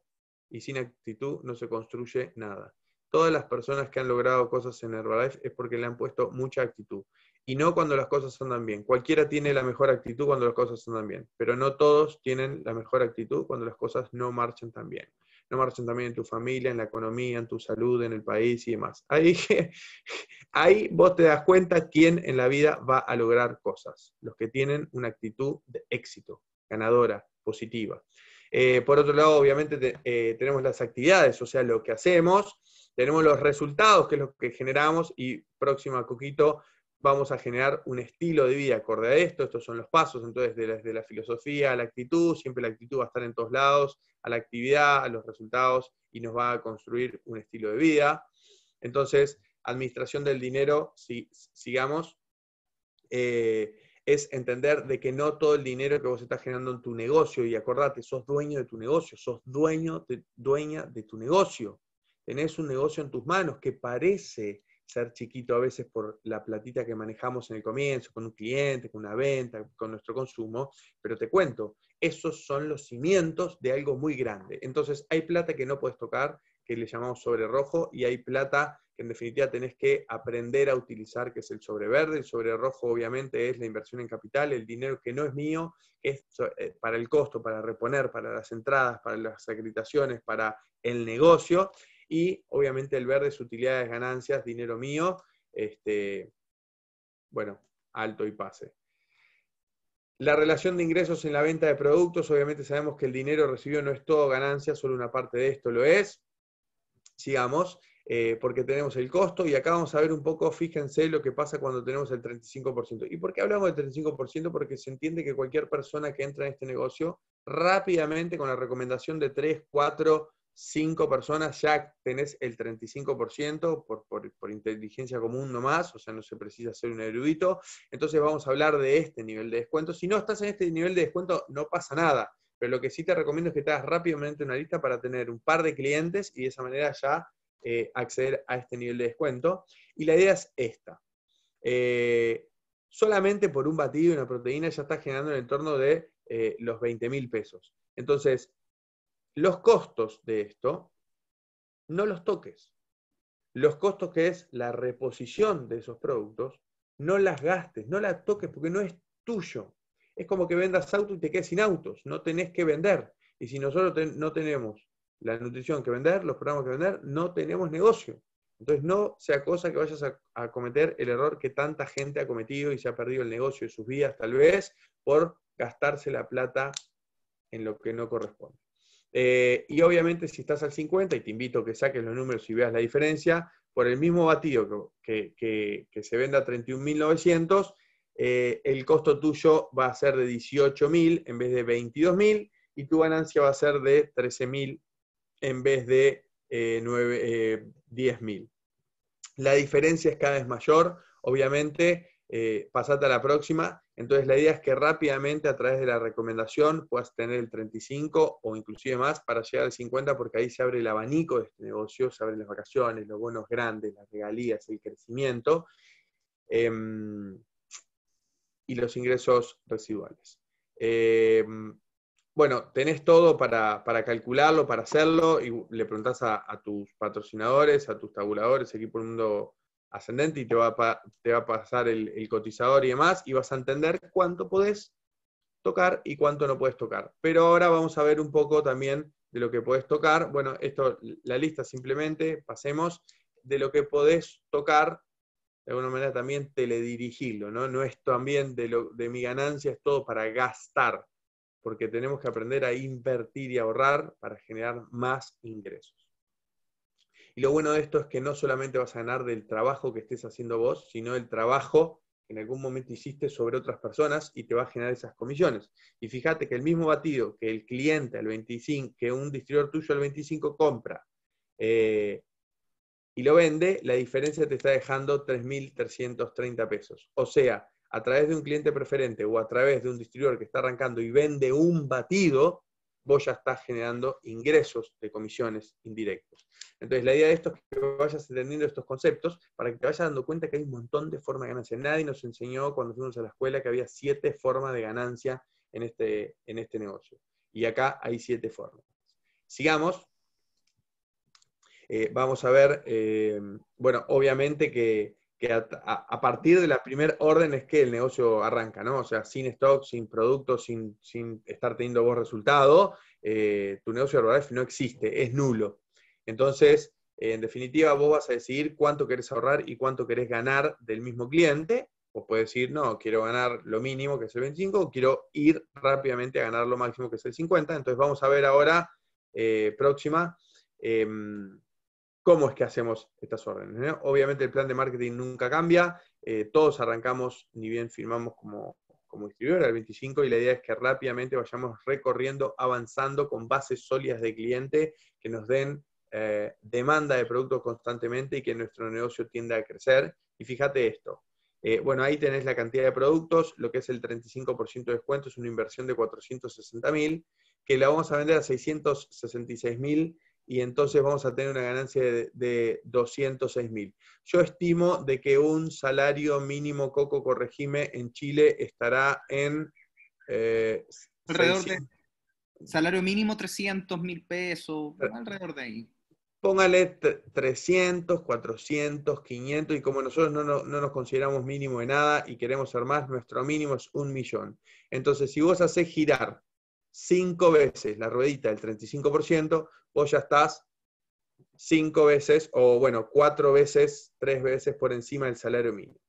y sin actitud no se construye nada. Todas las personas que han logrado cosas en Herbalife es porque le han puesto mucha actitud. Y no cuando las cosas andan bien. Cualquiera tiene la mejor actitud cuando las cosas andan bien, pero no todos tienen la mejor actitud cuando las cosas no marchan tan bien no marchan también en tu familia, en la economía, en tu salud, en el país y demás. Ahí, ahí vos te das cuenta quién en la vida va a lograr cosas, los que tienen una actitud de éxito, ganadora, positiva. Eh, por otro lado, obviamente eh, tenemos las actividades, o sea, lo que hacemos, tenemos los resultados, que es lo que generamos, y próximo a Coquito, vamos a generar un estilo de vida acorde a esto, estos son los pasos, entonces desde la, filosofía a la actitud, siempre la actitud va a estar en todos lados, a la actividad, a los resultados y nos va a construir un estilo de vida. Entonces, administración del dinero, si, sigamos, eh, es entender de que no todo el dinero que vos estás generando en tu negocio, y acordate, sos dueño de tu negocio, sos dueño de, dueña de tu negocio, tenés un negocio en tus manos que parece ser chiquito a veces por la platita que manejamos en el comienzo, con un cliente, con una venta, con nuestro consumo, pero te cuento, esos son los cimientos de algo muy grande. Entonces, hay plata que no puedes tocar, que le llamamos sobre rojo, y hay plata que en definitiva tenés que aprender a utilizar, que es el sobre verde. El sobre rojo obviamente es la inversión en capital, el dinero que no es mío, es eh, para el costo, para reponer, para las entradas, para las acreditaciones, para el negocio. Y obviamente el verde es utilidades, ganancias, dinero mío, este, bueno, alto y pase. La relación de ingresos en la venta de productos, obviamente sabemos que el dinero recibido no es todo ganancia, solo una parte de esto lo es. Sigamos, eh, porque tenemos el costo y acá vamos a ver un poco, fíjense lo que pasa cuando tenemos el 35%. ¿Y por qué hablamos del 35%? Porque se entiende que cualquier persona que entra en este negocio rápidamente con la recomendación de 3, 4 cinco personas ya tenés el 35% por, por, inteligencia común nomás, o sea, no se precisa ser un erudito. Entonces vamos a hablar de este nivel de descuento. Si no estás en este nivel de descuento, no pasa nada. Pero lo que sí te recomiendo es que te hagas rápidamente una lista para tener un par de clientes y de esa manera ya eh, acceder a este nivel de descuento. Y la idea es esta. Eh, solamente por un batido y una proteína ya estás generando en el entorno de eh, los 20 mil pesos. Entonces, los costos de esto, no los toques. Los costos que es la reposición de esos productos, no las gastes, no las toques porque no es tuyo. Es como que vendas autos y te quedes sin autos, no tenés que vender. Y si nosotros no tenemos la nutrición que vender, los programas que vender, no tenemos negocio. Entonces no sea cosa que vayas a, a, cometer el error que tanta gente ha cometido y se ha perdido el negocio de sus vidas tal vez por gastarse la plata en lo que no corresponde. Eh, y obviamente si estás al 50, y te invito a que saques los números y veas la diferencia, por el mismo batido que, se venda a 31.900, eh, el costo tuyo va a ser de 18.000 en vez de 22.000 y tu ganancia va a ser de 13.000 en vez de 10.000. Eh, la diferencia es cada vez mayor, obviamente, eh, pasate a la próxima. Entonces la idea es que rápidamente a través de la recomendación puedas tener el 35 o inclusive más para llegar al 50 porque ahí se abre el abanico de este negocio, se abren las vacaciones, los bonos grandes, las regalías, el crecimiento em, y los ingresos residuales. Em, bueno, tenés todo para, calcularlo, para hacerlo, y le preguntás a, a, tus patrocinadores, a tus tabuladores, aquí por el mundo ascendente y te va a, te va a pasar el, cotizador y demás, y vas a entender cuánto podés tocar y cuánto no podés tocar. Pero ahora vamos a ver un poco también de lo que podés tocar. Bueno, esto, la lista simplemente, pasemos, de lo que podés tocar, de alguna manera también teledirigirlo, ¿no? No es también de mi ganancia, es todo para gastar, porque tenemos que aprender a invertir y ahorrar para generar más ingresos. Y lo bueno de esto es que no solamente vas a ganar del trabajo que estés haciendo vos, sino el trabajo que en algún momento hiciste sobre otras personas y te va a generar esas comisiones. Y fíjate que el mismo batido que el cliente al 25, que un distribuidor tuyo al 25 compra eh, y lo vende, la diferencia te está dejando 3.330 pesos. O sea, a través de un cliente preferente o a través de un distribuidor que está arrancando y vende un batido, vos ya estás generando ingresos de comisiones indirectos. Entonces, la idea de esto es que vayas entendiendo estos conceptos para que te vayas dando cuenta que hay un montón de formas de ganancia. Nadie nos enseñó cuando fuimos a la escuela que había siete formas de ganancia en este, en este negocio. Y acá hay siete formas. Sigamos. Eh, vamos a ver, eh, bueno, obviamente que que a, partir de la primer orden es que el negocio arranca, ¿no? O sea, sin stock, sin producto, sin, estar teniendo vos resultado, eh, tu negocio de ahorrar no existe, es nulo. Entonces, en definitiva, vos vas a decidir cuánto querés ahorrar y cuánto querés ganar del mismo cliente. Vos puedes decir, no, quiero ganar lo mínimo, que es el 25, quiero ir rápidamente a ganar lo máximo, que es el 50. Entonces, vamos a ver ahora, eh, próxima, em, cómo es que hacemos estas órdenes. Obviamente el plan de marketing nunca cambia, eh, todos arrancamos, ni bien firmamos como, como distribuidor al 25 y la idea es que rápidamente vayamos recorriendo, avanzando con bases sólidas de cliente que nos den eh, demanda de productos constantemente y que nuestro negocio tienda a crecer. Y fíjate esto, eh, bueno, ahí tenés la cantidad de productos, lo que es el 35% de descuento, es una inversión de 460 mil, que la vamos a vender a 666 mil y entonces vamos a tener una ganancia de, 206 mil. Yo estimo de que un salario mínimo coco corregime en Chile estará en... Eh, salario mínimo 300 mil pesos, alrededor de ahí. Póngale 300, 400, 500 y como nosotros no, no nos consideramos mínimo de nada y queremos ser más, nuestro mínimo es un millón. Entonces, si vos haces girar cinco veces la ruedita del 35%, vos ya estás cinco veces o bueno, cuatro veces, tres veces por encima del salario mínimo.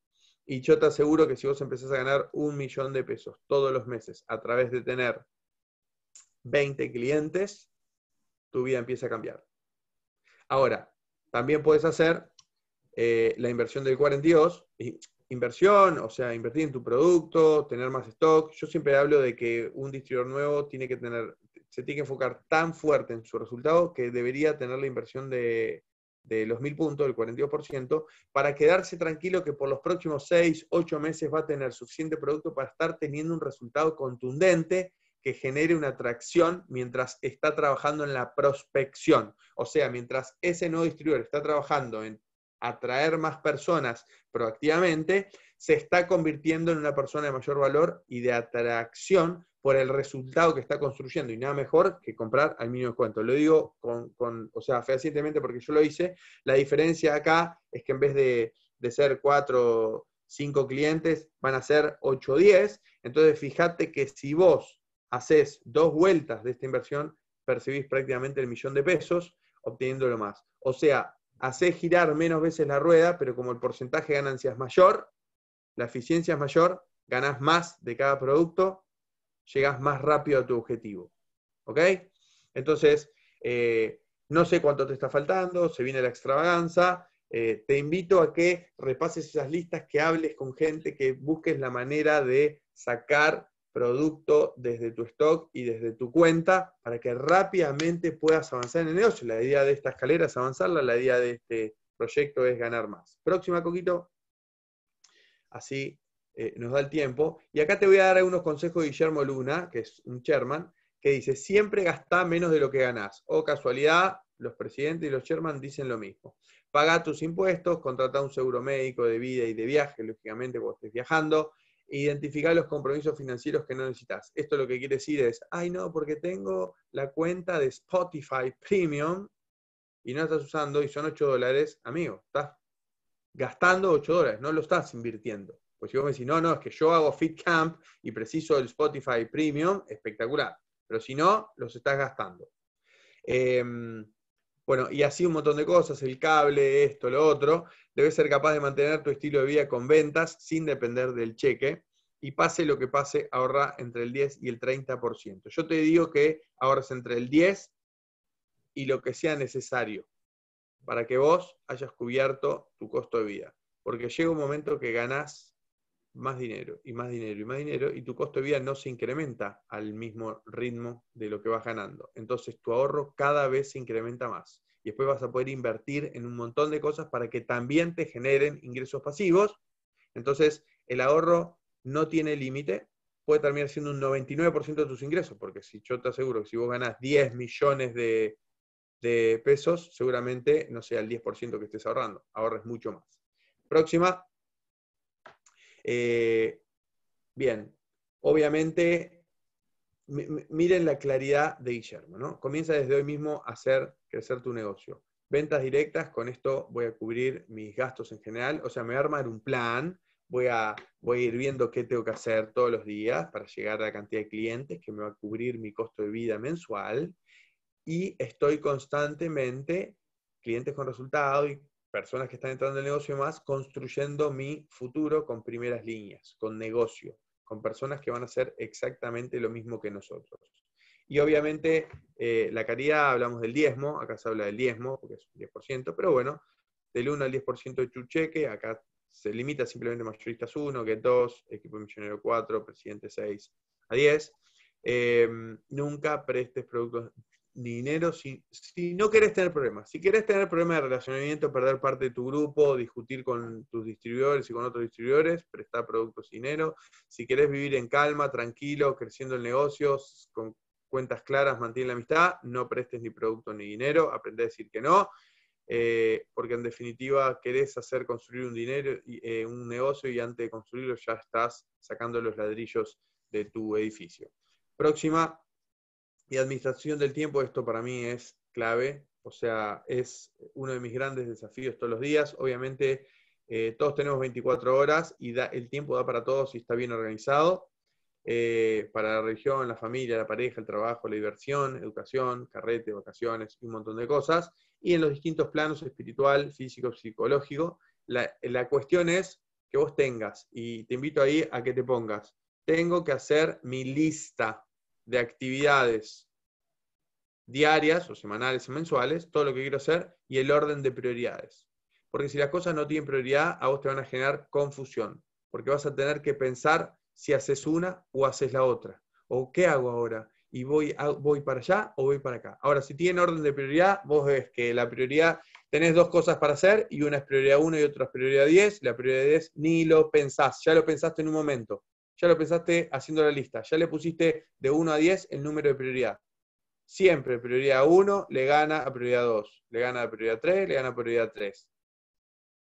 Y yo te aseguro que si vos empezás a ganar un millón de pesos todos los meses a través de tener 20 clientes, tu vida empieza a cambiar. Ahora, también puedes hacer eh, la inversión del 42, inversión, o sea, invertir en tu producto, tener más stock. Yo siempre hablo de que un distribuidor nuevo tiene que tener se tiene que enfocar tan fuerte en su resultado que debería tener la inversión de, los mil puntos, el 42%, para quedarse tranquilo que por los próximos seis ocho meses va a tener suficiente producto para estar teniendo un resultado contundente que genere una atracción mientras está trabajando en la prospección. O sea, mientras ese nuevo distribuidor está trabajando en atraer más personas proactivamente, se está convirtiendo en una persona de mayor valor y de atracción por el resultado que está construyendo y nada mejor que comprar al mínimo cuento. Lo digo con, o sea, fehacientemente porque yo lo hice. La diferencia acá es que en vez de, de ser o cinco clientes, van a ser 8 o 10. Entonces, fíjate que si vos haces dos vueltas de esta inversión, percibís prácticamente el millón de pesos obteniéndolo más. O sea, haces girar menos veces la rueda, pero como el porcentaje de ganancia es mayor, la eficiencia es mayor, ganás más de cada producto llegas más rápido a tu objetivo. ¿Ok? Entonces, eh, no sé cuánto te está faltando, se viene la extravaganza. Eh, te invito a que repases esas listas, que hables con gente, que busques la manera de sacar producto desde tu stock y desde tu cuenta para que rápidamente puedas avanzar en el negocio. La idea de esta escalera es avanzarla, la idea de este proyecto es ganar más. Próxima, Coquito. Así eh, nos da el tiempo. Y acá te voy a dar algunos consejos de Guillermo Luna, que es un chairman, que dice, siempre gastá menos de lo que ganás. O casualidad, los presidentes y los chairman dicen lo mismo. Paga tus impuestos, contrata un seguro médico de vida y de viaje, lógicamente, cuando estés viajando. identifica los compromisos financieros que no necesitas. Esto lo que quiere decir es, ay no, porque tengo la cuenta de Spotify Premium y no la estás usando y son 8 dólares, amigo, estás gastando 8 dólares, no lo estás invirtiendo. Pues si vos me decís, no, no, es que yo hago Fit Camp y preciso el Spotify Premium, espectacular. Pero si no, los estás gastando. Em, bueno, y así un montón de cosas, el cable, esto, lo otro. Debes ser capaz de mantener tu estilo de vida con ventas sin depender del cheque. Y pase lo que pase, ahorra entre el 10 y el 30%. Yo te digo que ahorras entre el 10 y lo que sea necesario para que vos hayas cubierto tu costo de vida. Porque llega un momento que ganás más dinero y más dinero y más dinero y tu costo de vida no se incrementa al mismo ritmo de lo que vas ganando. Entonces tu ahorro cada vez se incrementa más y después vas a poder invertir en un montón de cosas para que también te generen ingresos pasivos. Entonces el ahorro no tiene límite, puede terminar siendo un 99% de tus ingresos, porque si yo te aseguro que si vos ganás 10 millones de, de pesos, seguramente no sea el 10% que estés ahorrando, ahorres mucho más. Próxima, eh, bien, obviamente, miren la claridad de Guillermo, ¿no? Comienza desde hoy mismo a hacer crecer tu negocio. Ventas directas, con esto voy a cubrir mis gastos en general, o sea, me voy a armar un plan, voy a, voy a ir viendo qué tengo que hacer todos los días para llegar a la cantidad de clientes que me va a cubrir mi costo de vida mensual y estoy constantemente, clientes con resultado y personas que están entrando en el negocio más, construyendo mi futuro con primeras líneas, con negocio, con personas que van a hacer exactamente lo mismo que nosotros. Y obviamente eh, la caridad, hablamos del diezmo, acá se habla del diezmo, porque es un 10%, pero bueno, del 1 al 10% de chucheque, acá se limita simplemente mayoristas 1, que 2, equipo misionero 4, presidente 6 a 10. Em, nunca prestes productos dinero si, si no querés tener problemas. Si querés tener problemas de relacionamiento, perder parte de tu grupo, discutir con tus distribuidores y con otros distribuidores, prestar productos y dinero. Si querés vivir en calma, tranquilo, creciendo el negocio, con cuentas claras, mantiene la amistad, no prestes ni producto ni dinero, aprende a decir que no. Eh, porque en definitiva querés hacer construir un dinero, eh, un negocio y antes de construirlo ya estás sacando los ladrillos de tu edificio. Próxima, y administración del tiempo, esto para mí es clave, o sea, es uno de mis grandes desafíos todos los días. Obviamente, eh, todos tenemos 24 horas y el tiempo da para todos y está bien organizado. Eh, para la religión, la familia, la pareja, el trabajo, la diversión, educación, carrete, vacaciones y un montón de cosas. Y en los distintos planos, espiritual, físico, psicológico, la, la cuestión es que vos tengas, y te invito ahí a que te pongas, tengo que hacer mi lista de actividades diarias o semanales o mensuales, todo lo que quiero hacer y el orden de prioridades. Porque si las cosas no tienen prioridad, a vos te van a generar confusión, porque vas a tener que pensar si haces una o haces la otra, o qué hago ahora, y voy, voy para allá o voy para acá. Ahora, si tienen orden de prioridad, vos ves que la prioridad, tenés dos cosas para hacer y una es prioridad 1 y otra es prioridad 10, la prioridad 10 ni lo pensás, ya lo pensaste en un momento, ya lo pensaste haciendo la lista, ya le pusiste de 1 a 10 el número de prioridad. Siempre prioridad 1 le gana a prioridad 2, le gana a prioridad 3, le gana a prioridad 3.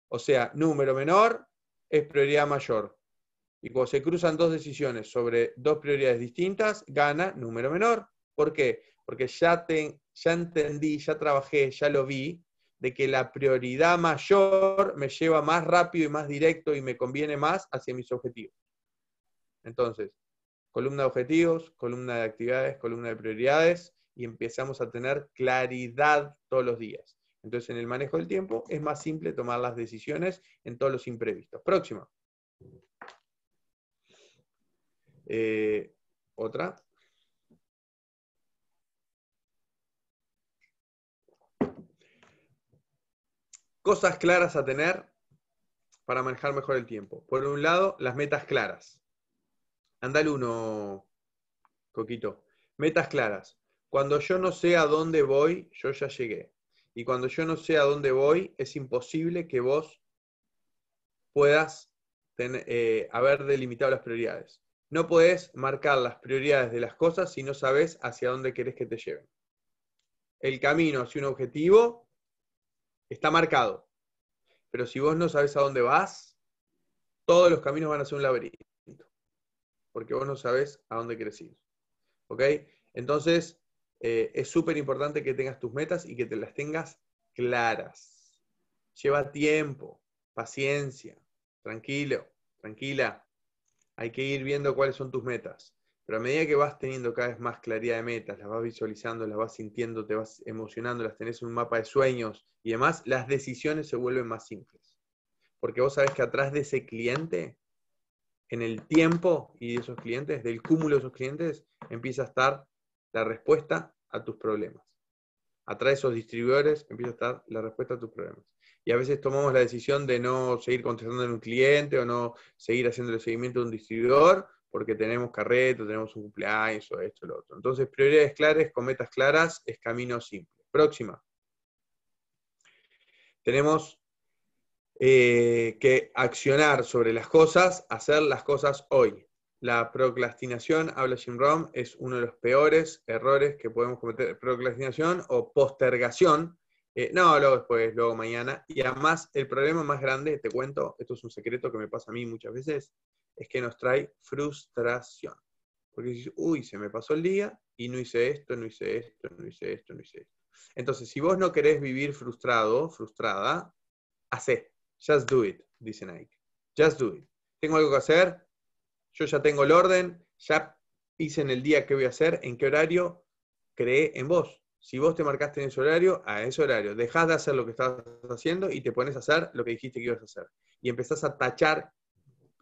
O sea, número menor es prioridad mayor. Y cuando se cruzan dos decisiones sobre dos prioridades distintas, gana número menor. ¿Por qué? Porque ya, te, ya entendí, ya trabajé, ya lo vi, de que la prioridad mayor me lleva más rápido y más directo y me conviene más hacia mis objetivos. Entonces, columna de objetivos, columna de actividades, columna de prioridades y empezamos a tener claridad todos los días. Entonces, en el manejo del tiempo es más simple tomar las decisiones en todos los imprevistos. Próxima. Eh, otra. Cosas claras a tener para manejar mejor el tiempo. Por un lado, las metas claras. Andale uno, Coquito. Metas claras. Cuando yo no sé a dónde voy, yo ya llegué. Y cuando yo no sé a dónde voy, es imposible que vos puedas eh, haber delimitado las prioridades. No podés marcar las prioridades de las cosas si no sabes hacia dónde querés que te lleven. El camino hacia un objetivo está marcado. Pero si vos no sabes a dónde vas, todos los caminos van a ser un laberinto porque vos no sabés a dónde querés ir. ¿Ok? Entonces, eh, es súper importante que tengas tus metas y que te las tengas claras. Lleva tiempo, paciencia, tranquilo, tranquila. Hay que ir viendo cuáles son tus metas. Pero a medida que vas teniendo cada vez más claridad de metas, las vas visualizando, las vas sintiendo, te vas emocionando, las tenés en un mapa de sueños y demás, las decisiones se vuelven más simples. Porque vos sabés que atrás de ese cliente en el tiempo y de esos clientes, del cúmulo de esos clientes, empieza a estar la respuesta a tus problemas. de esos distribuidores, empieza a estar la respuesta a tus problemas. Y a veces tomamos la decisión de no seguir contestando a un cliente o no seguir haciendo el seguimiento de un distribuidor porque tenemos carreto, tenemos un cumpleaños o esto, lo otro. Entonces, prioridades claras, con metas claras, es camino simple. Próxima. Tenemos eh, que accionar sobre las cosas, hacer las cosas hoy. La procrastinación, habla Jim Rom, es uno de los peores errores que podemos cometer. Procrastinación o postergación. Eh, no, luego después, luego mañana. Y además, el problema más grande, te cuento, esto es un secreto que me pasa a mí muchas veces, es que nos trae frustración. Porque dices, uy, se me pasó el día y no hice esto, no hice esto, no hice esto, no hice esto. Entonces, si vos no querés vivir frustrado, frustrada, hacé. Just do it, dice Nike. Just do it. Tengo algo que hacer, yo ya tengo el orden, ya hice en el día qué voy a hacer, en qué horario, Creé en vos. Si vos te marcaste en ese horario, a ese horario. Dejás de hacer lo que estás haciendo y te pones a hacer lo que dijiste que ibas a hacer. Y empezás a tachar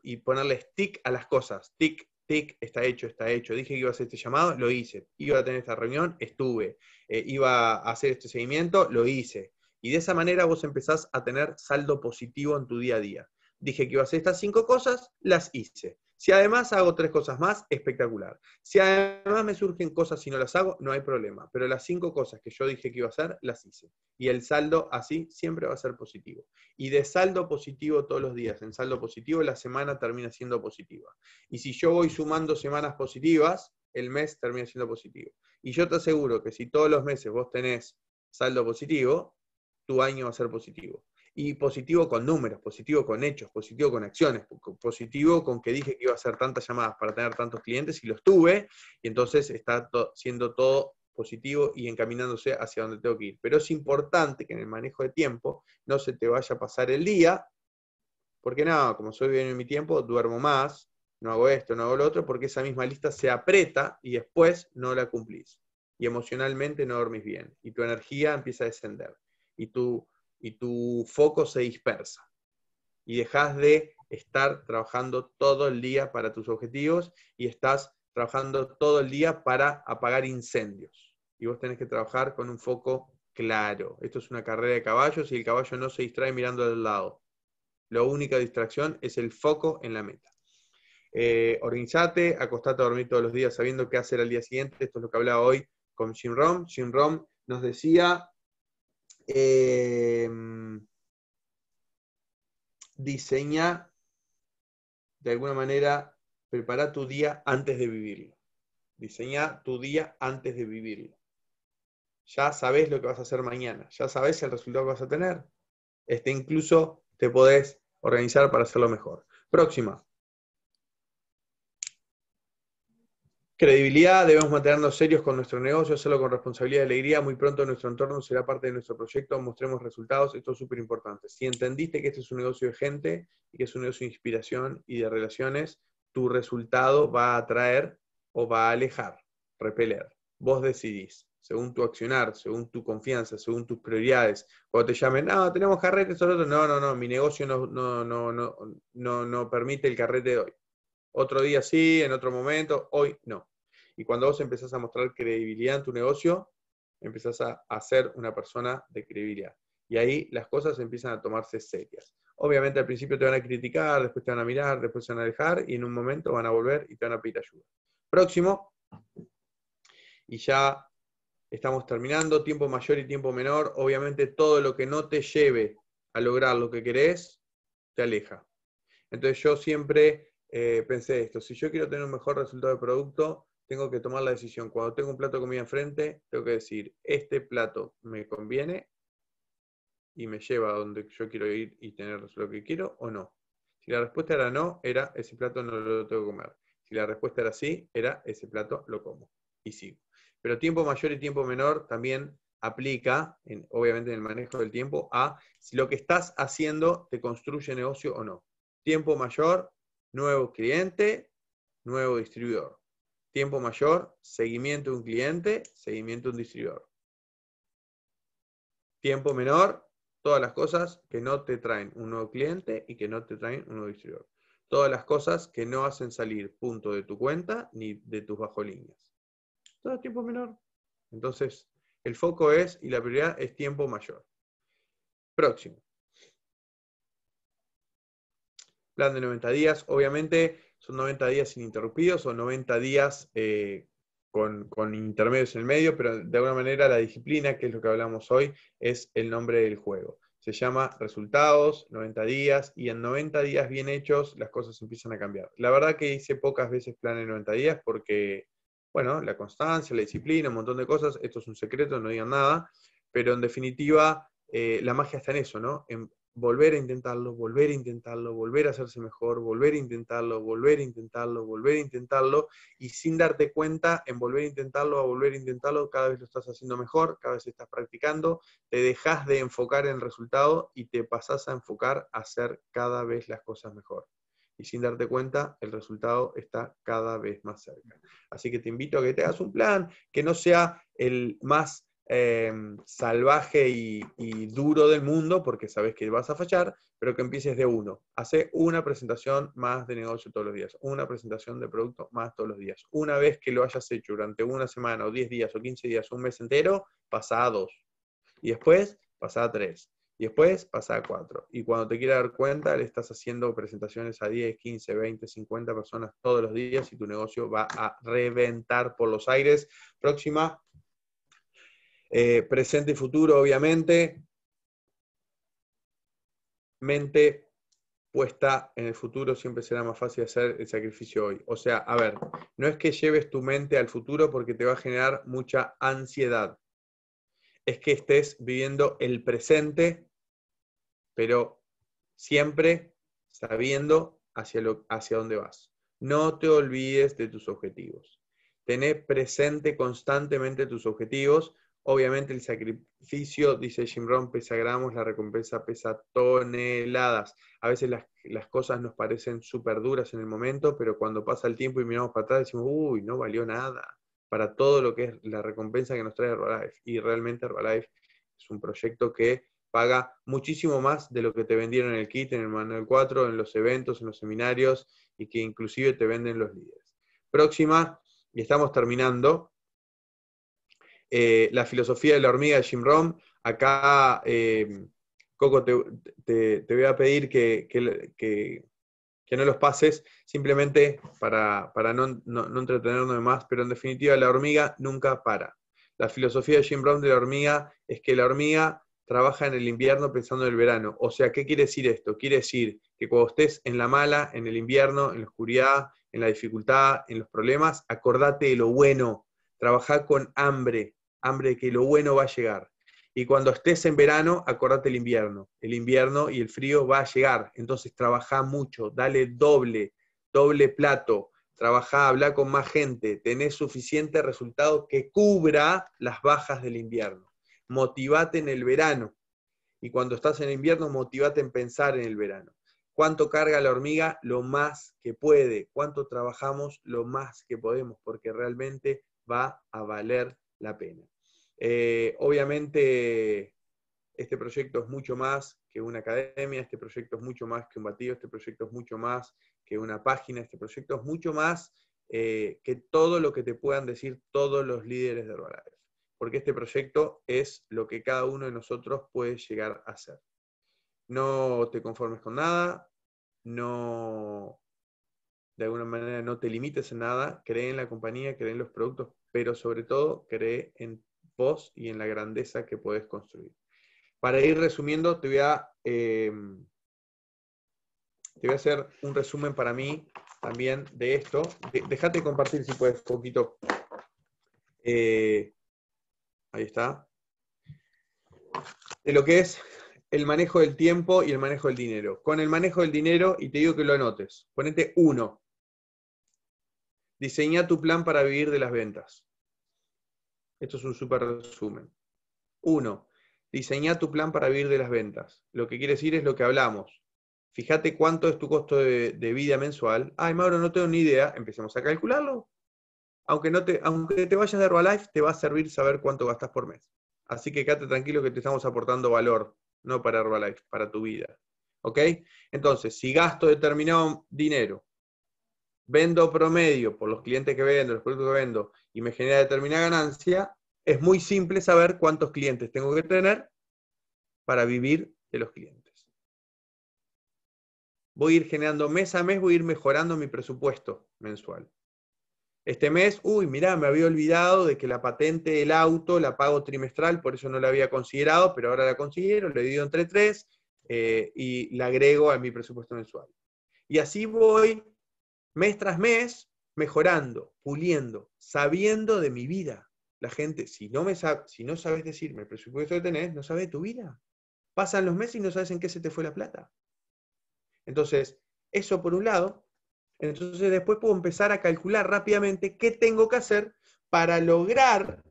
y ponerle stick a las cosas. Tick, tic, está hecho, está hecho. Dije que iba a hacer este llamado, lo hice. Iba a tener esta reunión, estuve. Eh, iba a hacer este seguimiento, lo hice. Y de esa manera vos empezás a tener saldo positivo en tu día a día. Dije que iba a hacer estas cinco cosas, las hice. Si además hago tres cosas más, espectacular. Si además me surgen cosas y no las hago, no hay problema. Pero las cinco cosas que yo dije que iba a hacer, las hice. Y el saldo así siempre va a ser positivo. Y de saldo positivo todos los días, en saldo positivo, la semana termina siendo positiva. Y si yo voy sumando semanas positivas, el mes termina siendo positivo. Y yo te aseguro que si todos los meses vos tenés saldo positivo, tu año va a ser positivo. Y positivo con números, positivo con hechos, positivo con acciones, positivo con que dije que iba a hacer tantas llamadas para tener tantos clientes y los tuve, y entonces está siendo todo positivo y encaminándose hacia donde tengo que ir. Pero es importante que en el manejo de tiempo no se te vaya a pasar el día, porque nada, como soy bien en mi tiempo, duermo más, no hago esto, no hago lo otro, porque esa misma lista se aprieta y después no la cumplís. Y emocionalmente no dormís bien y tu energía empieza a descender y tu, foco se dispersa. Y dejas de estar trabajando todo el día para tus objetivos y estás trabajando todo el día para apagar incendios. Y vos tenés que trabajar con un foco claro. Esto es una carrera de caballos y el caballo no se distrae mirando al lado. La única distracción es el foco en la meta. Eh, organizate, acostate a dormir todos los días sabiendo qué hacer al día siguiente. Esto es lo que hablaba hoy con Jim Rom. Jim Rom nos decía Em, diseña de alguna manera, prepara tu día antes de vivirlo. Diseña tu día antes de vivirlo. Ya sabes lo que vas a hacer mañana, ya sabes el resultado que vas a tener. Este incluso te podés organizar para hacerlo mejor. Próxima. Credibilidad, debemos mantenernos serios con nuestro negocio, hacerlo con responsabilidad y alegría. Muy pronto nuestro entorno será parte de nuestro proyecto, mostremos resultados, esto es súper importante. Si entendiste que este es un negocio de gente y que es un negocio de inspiración y de relaciones, tu resultado va a atraer o va a alejar, repeler. Vos decidís, según tu accionar, según tu confianza, según tus prioridades. Cuando te llamen, no, tenemos carrete, No, no, no, mi negocio no, no, no, no, no, no permite el carrete de hoy. Otro día sí, en otro momento, hoy no. Y cuando vos empezás a mostrar credibilidad en tu negocio, empezás a, ser una persona de credibilidad. Y ahí las cosas empiezan a tomarse serias. Obviamente al principio te van a criticar, después te van a mirar, después se van a dejar y en un momento van a volver y te van a pedir ayuda. Próximo. Y ya estamos terminando. Tiempo mayor y tiempo menor. Obviamente todo lo que no te lleve a lograr lo que querés, te aleja. Entonces yo siempre eh, pensé esto. Si yo quiero tener un mejor resultado de producto, tengo que tomar la decisión. Cuando tengo un plato de comida enfrente, tengo que decir, este plato me conviene y me lleva a donde yo quiero ir y tener lo que quiero o no. Si la respuesta era no, era ese plato no lo tengo que comer. Si la respuesta era sí, era ese plato lo como y sigo. Pero tiempo mayor y tiempo menor también aplica, obviamente en el manejo del tiempo, a si lo que estás haciendo te construye negocio o no. Tiempo mayor, nuevo cliente, nuevo distribuidor tiempo mayor, seguimiento de un cliente, seguimiento de un distribuidor. Tiempo menor, todas las cosas que no te traen un nuevo cliente y que no te traen un nuevo distribuidor. Todas las cosas que no hacen salir punto de tu cuenta ni de tus bajo líneas. Todo tiempo menor. Entonces, el foco es y la prioridad es tiempo mayor. Próximo. Plan de 90 días. Obviamente, son 90 días ininterrumpidos o 90 días eh, con, intermedios en el medio, pero de alguna manera la disciplina, que es lo que hablamos hoy, es el nombre del juego. Se llama resultados, 90 días, y en 90 días bien hechos las cosas empiezan a cambiar. La verdad que hice pocas veces planes en 90 días porque, bueno, la constancia, la disciplina, un montón de cosas, esto es un secreto, no digan nada, pero en definitiva eh, la magia está en eso, ¿no? volver a intentarlo, volver a intentarlo, volver a hacerse mejor, volver a intentarlo, volver a intentarlo, volver a intentarlo, y sin darte cuenta en volver a intentarlo, a volver a intentarlo, cada vez lo estás haciendo mejor, cada vez estás practicando, te dejas de enfocar en el resultado y te pasas a enfocar a hacer cada vez las cosas mejor. Y sin darte cuenta, el resultado está cada vez más cerca. Así que te invito a que te hagas un plan que no sea el más Em, salvaje y, duro del mundo, porque sabes que vas a fallar, pero que empieces de uno. Hace una presentación más de negocio todos los días, una presentación de producto más todos los días. Una vez que lo hayas hecho durante una semana o 10 días o 15 días, o un mes entero, pasa a dos. Y después pasa a tres. Y después pasa a cuatro. Y cuando te quieras dar cuenta, le estás haciendo presentaciones a 10, 15, 20, 50 personas todos los días y tu negocio va a reventar por los aires. Próxima eh, presente y futuro, obviamente, mente puesta en el futuro, siempre será más fácil hacer el sacrificio hoy. O sea, a ver, no es que lleves tu mente al futuro porque te va a generar mucha ansiedad. Es que estés viviendo el presente, pero siempre sabiendo hacia, hacia dónde vas. No te olvides de tus objetivos. Tener presente constantemente tus objetivos Obviamente el sacrificio, dice Jim Ron, pesa gramos, la recompensa pesa toneladas. A veces las, las cosas nos parecen súper duras en el momento, pero cuando pasa el tiempo y miramos para atrás decimos, uy, no valió nada para todo lo que es la recompensa que nos trae Herbalife. Y realmente Herbalife es un proyecto que paga muchísimo más de lo que te vendieron en el kit, en el manual 4, en los eventos, en los seminarios y que inclusive te venden los líderes. Próxima, y estamos terminando, eh, la filosofía de la hormiga de Jim Rohn, Acá, eh, Coco, te, voy a pedir que, no los pases, simplemente para, para no, entretenernos de más, pero en definitiva, la hormiga nunca para. La filosofía de Jim Brown de la hormiga es que la hormiga trabaja en el invierno pensando en el verano. O sea, ¿qué quiere decir esto? Quiere decir que cuando estés en la mala, en el invierno, en la oscuridad, en la dificultad, en los problemas, acordate de lo bueno, trabaja con hambre, hambre de que lo bueno va a llegar. Y cuando estés en verano, acordate el invierno. El invierno y el frío va a llegar. Entonces trabaja mucho, dale doble, doble plato, trabaja, habla con más gente, tenés suficiente resultado que cubra las bajas del invierno. Motivate en el verano. Y cuando estás en invierno, motivate en pensar en el verano. ¿Cuánto carga la hormiga? Lo más que puede. ¿Cuánto trabajamos? Lo más que podemos, porque realmente va a valer la pena. Eh, obviamente, este proyecto es mucho más que una academia, este proyecto es mucho más que un batido, este proyecto es mucho más que una página, este proyecto es mucho más eh, que todo lo que te puedan decir todos los líderes de Herbalife, porque este proyecto es lo que cada uno de nosotros puede llegar a ser. No te conformes con nada, no, de alguna manera no te limites en nada, cree en la compañía, cree en los productos pero sobre todo cree en vos y en la grandeza que podés construir. Para ir resumiendo, te voy a, eh, te voy a hacer un resumen para mí también de esto. dejate compartir si puedes poquito. Eh, ahí está. De lo que es el manejo del tiempo y el manejo del dinero. Con el manejo del dinero, y te digo que lo anotes, ponete uno. Diseña tu plan para vivir de las ventas. Esto es un súper resumen. Uno, diseña tu plan para vivir de las ventas. Lo que quiere decir es lo que hablamos. Fíjate cuánto es tu costo de, vida mensual. Ay, Mauro, no tengo ni idea. Empecemos a calcularlo. Aunque, no te, aunque te vayas de Herbalife, te va a servir saber cuánto gastas por mes. Así que quédate tranquilo que te estamos aportando valor, no para Herbalife, para tu vida. ¿Ok? Entonces, si gasto determinado dinero vendo promedio por los clientes que vendo, los productos que vendo, y me genera determinada ganancia, es muy simple saber cuántos clientes tengo que tener para vivir de los clientes. Voy a ir generando mes a mes, voy a ir mejorando mi presupuesto mensual. Este mes, uy, mirá, me había olvidado de que la patente del auto la pago trimestral, por eso no la había considerado, pero ahora la considero, la divido entre tres eh, y la agrego a mi presupuesto mensual. Y así voy mes tras mes, mejorando, puliendo, sabiendo de mi vida. La gente, si no, me si no sabes decirme el presupuesto que tenés, no de tu vida. Pasan los meses y no sabes en qué se te fue la plata. Entonces, eso por un lado. Entonces después puedo empezar a calcular rápidamente qué tengo que hacer para lograr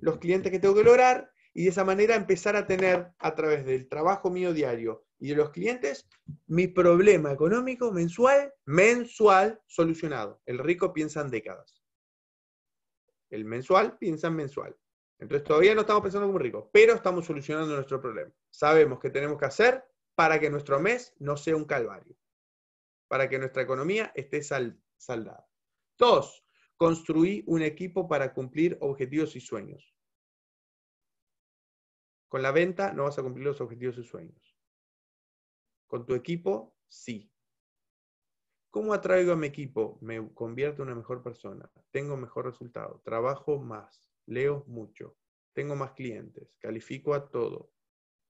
los clientes que tengo que lograr y de esa manera empezar a tener a través del trabajo mío diario y de los clientes, mi problema económico mensual, mensual solucionado. El rico piensa en décadas. El mensual piensa en mensual. Entonces todavía no estamos pensando como rico, pero estamos solucionando nuestro problema. Sabemos que tenemos que hacer para que nuestro mes no sea un calvario, para que nuestra economía esté saldada. Dos, construí un equipo para cumplir objetivos y sueños. Con la venta no vas a cumplir los objetivos y sueños ¿Con tu equipo? Sí. ¿Cómo atraigo a mi equipo? Me convierto en una mejor persona, tengo mejor resultado, trabajo más, leo mucho, tengo más clientes, califico a todo,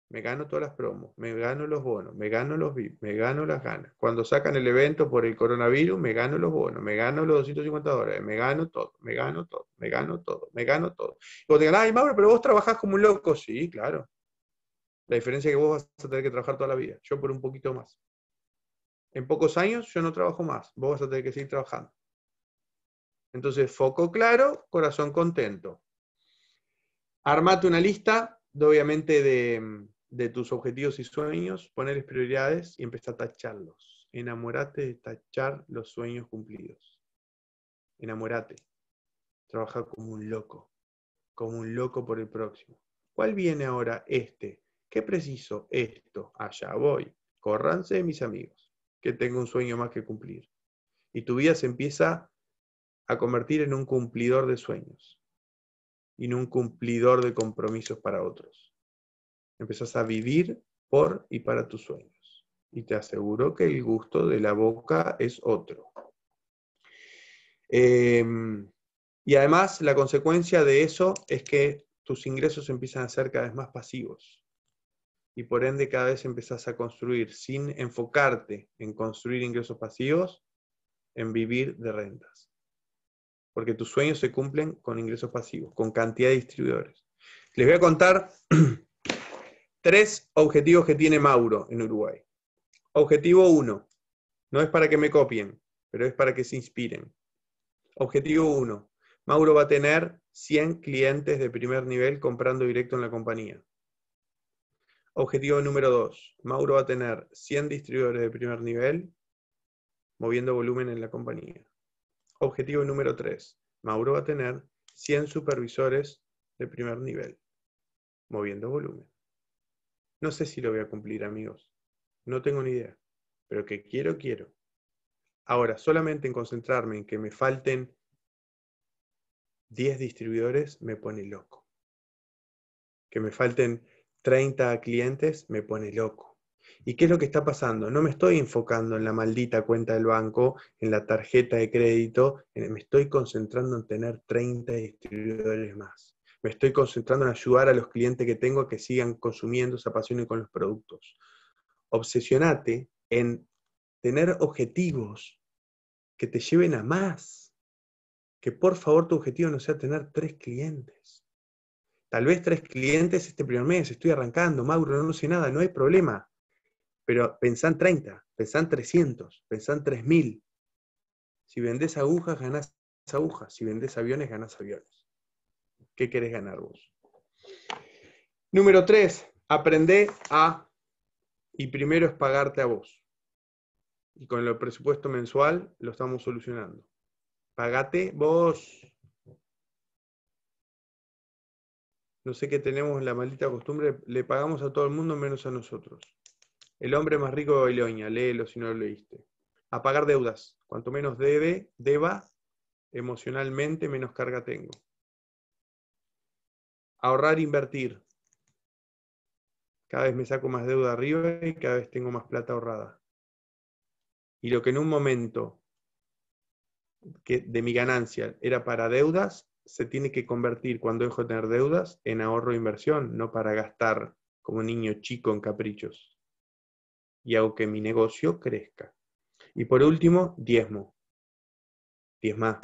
me gano todas las promos, me gano los bonos, me gano los VIP, me gano las ganas. Cuando sacan el evento por el coronavirus, me gano los bonos, me gano los 250 dólares, me gano todo, me gano todo, me gano todo, me gano todo. Y vos te ay, Mauro, pero vos trabajás como un loco. Sí, claro. La diferencia es que vos vas a tener que trabajar toda la vida, yo por un poquito más. En pocos años yo no trabajo más, vos vas a tener que seguir trabajando. Entonces, foco claro, corazón contento. Armate una lista, obviamente, de, tus objetivos y sueños, ponerles prioridades y empezar a tacharlos. Enamorate de tachar los sueños cumplidos. Enamorate. Trabaja como un loco, como un loco por el próximo. ¿Cuál viene ahora? Este. ¿Qué preciso? Esto, allá voy. Corranse, mis amigos, que tengo un sueño más que cumplir. Y tu vida se empieza a convertir en un cumplidor de sueños y en un cumplidor de compromisos para otros. Empezás a vivir por y para tus sueños. Y te aseguro que el gusto de la boca es otro. Em, y además la consecuencia de eso es que tus ingresos empiezan a ser cada vez más pasivos y por ende cada vez empezás a construir sin enfocarte en construir ingresos pasivos, en vivir de rentas. Porque tus sueños se cumplen con ingresos pasivos, con cantidad de distribuidores. Les voy a contar tres objetivos que tiene Mauro en Uruguay. Objetivo uno, no es para que me copien, pero es para que se inspiren. Objetivo uno, Mauro va a tener 100 clientes de primer nivel comprando directo en la compañía. Objetivo número dos. Mauro va a tener 100 distribuidores de primer nivel moviendo volumen en la compañía. Objetivo número 3. Mauro va a tener 100 supervisores de primer nivel moviendo volumen. No sé si lo voy a cumplir, amigos. No tengo ni idea. Pero que quiero, quiero. Ahora, solamente en concentrarme en que me falten 10 distribuidores me pone loco. Que me falten 30 clientes, me pone loco. ¿Y qué es lo que está pasando? No me estoy enfocando en la maldita cuenta del banco, en la tarjeta de crédito, me estoy concentrando en tener 30 distribuidores más. Me estoy concentrando en ayudar a los clientes que tengo a que sigan consumiendo, se apasionen con los productos. Obsesionate en tener objetivos que te lleven a más. Que por favor tu objetivo no sea tener tres clientes. Tal vez tres clientes este primer mes, estoy arrancando, Mauro, no sé nada, no hay problema. Pero pensan 30, pensan 300, pensan 3000. Si vendés agujas, ganás agujas. Si vendés aviones, ganás aviones. ¿Qué querés ganar vos? Número 3, aprende a, y primero es pagarte a vos. Y con el presupuesto mensual lo estamos solucionando. Pagate vos. No sé qué tenemos la maldita costumbre, le pagamos a todo el mundo menos a nosotros. El hombre más rico de Babilonia, léelo si no lo leíste. A pagar deudas. Cuanto menos debe, deba, emocionalmente menos carga tengo. Ahorrar, invertir. Cada vez me saco más deuda arriba y cada vez tengo más plata ahorrada. Y lo que en un momento que de mi ganancia era para deudas, se tiene que convertir cuando dejo de tener deudas en ahorro e inversión, no para gastar como un niño chico en caprichos. Y hago que mi negocio crezca. Y por último, diezmo. Diezma.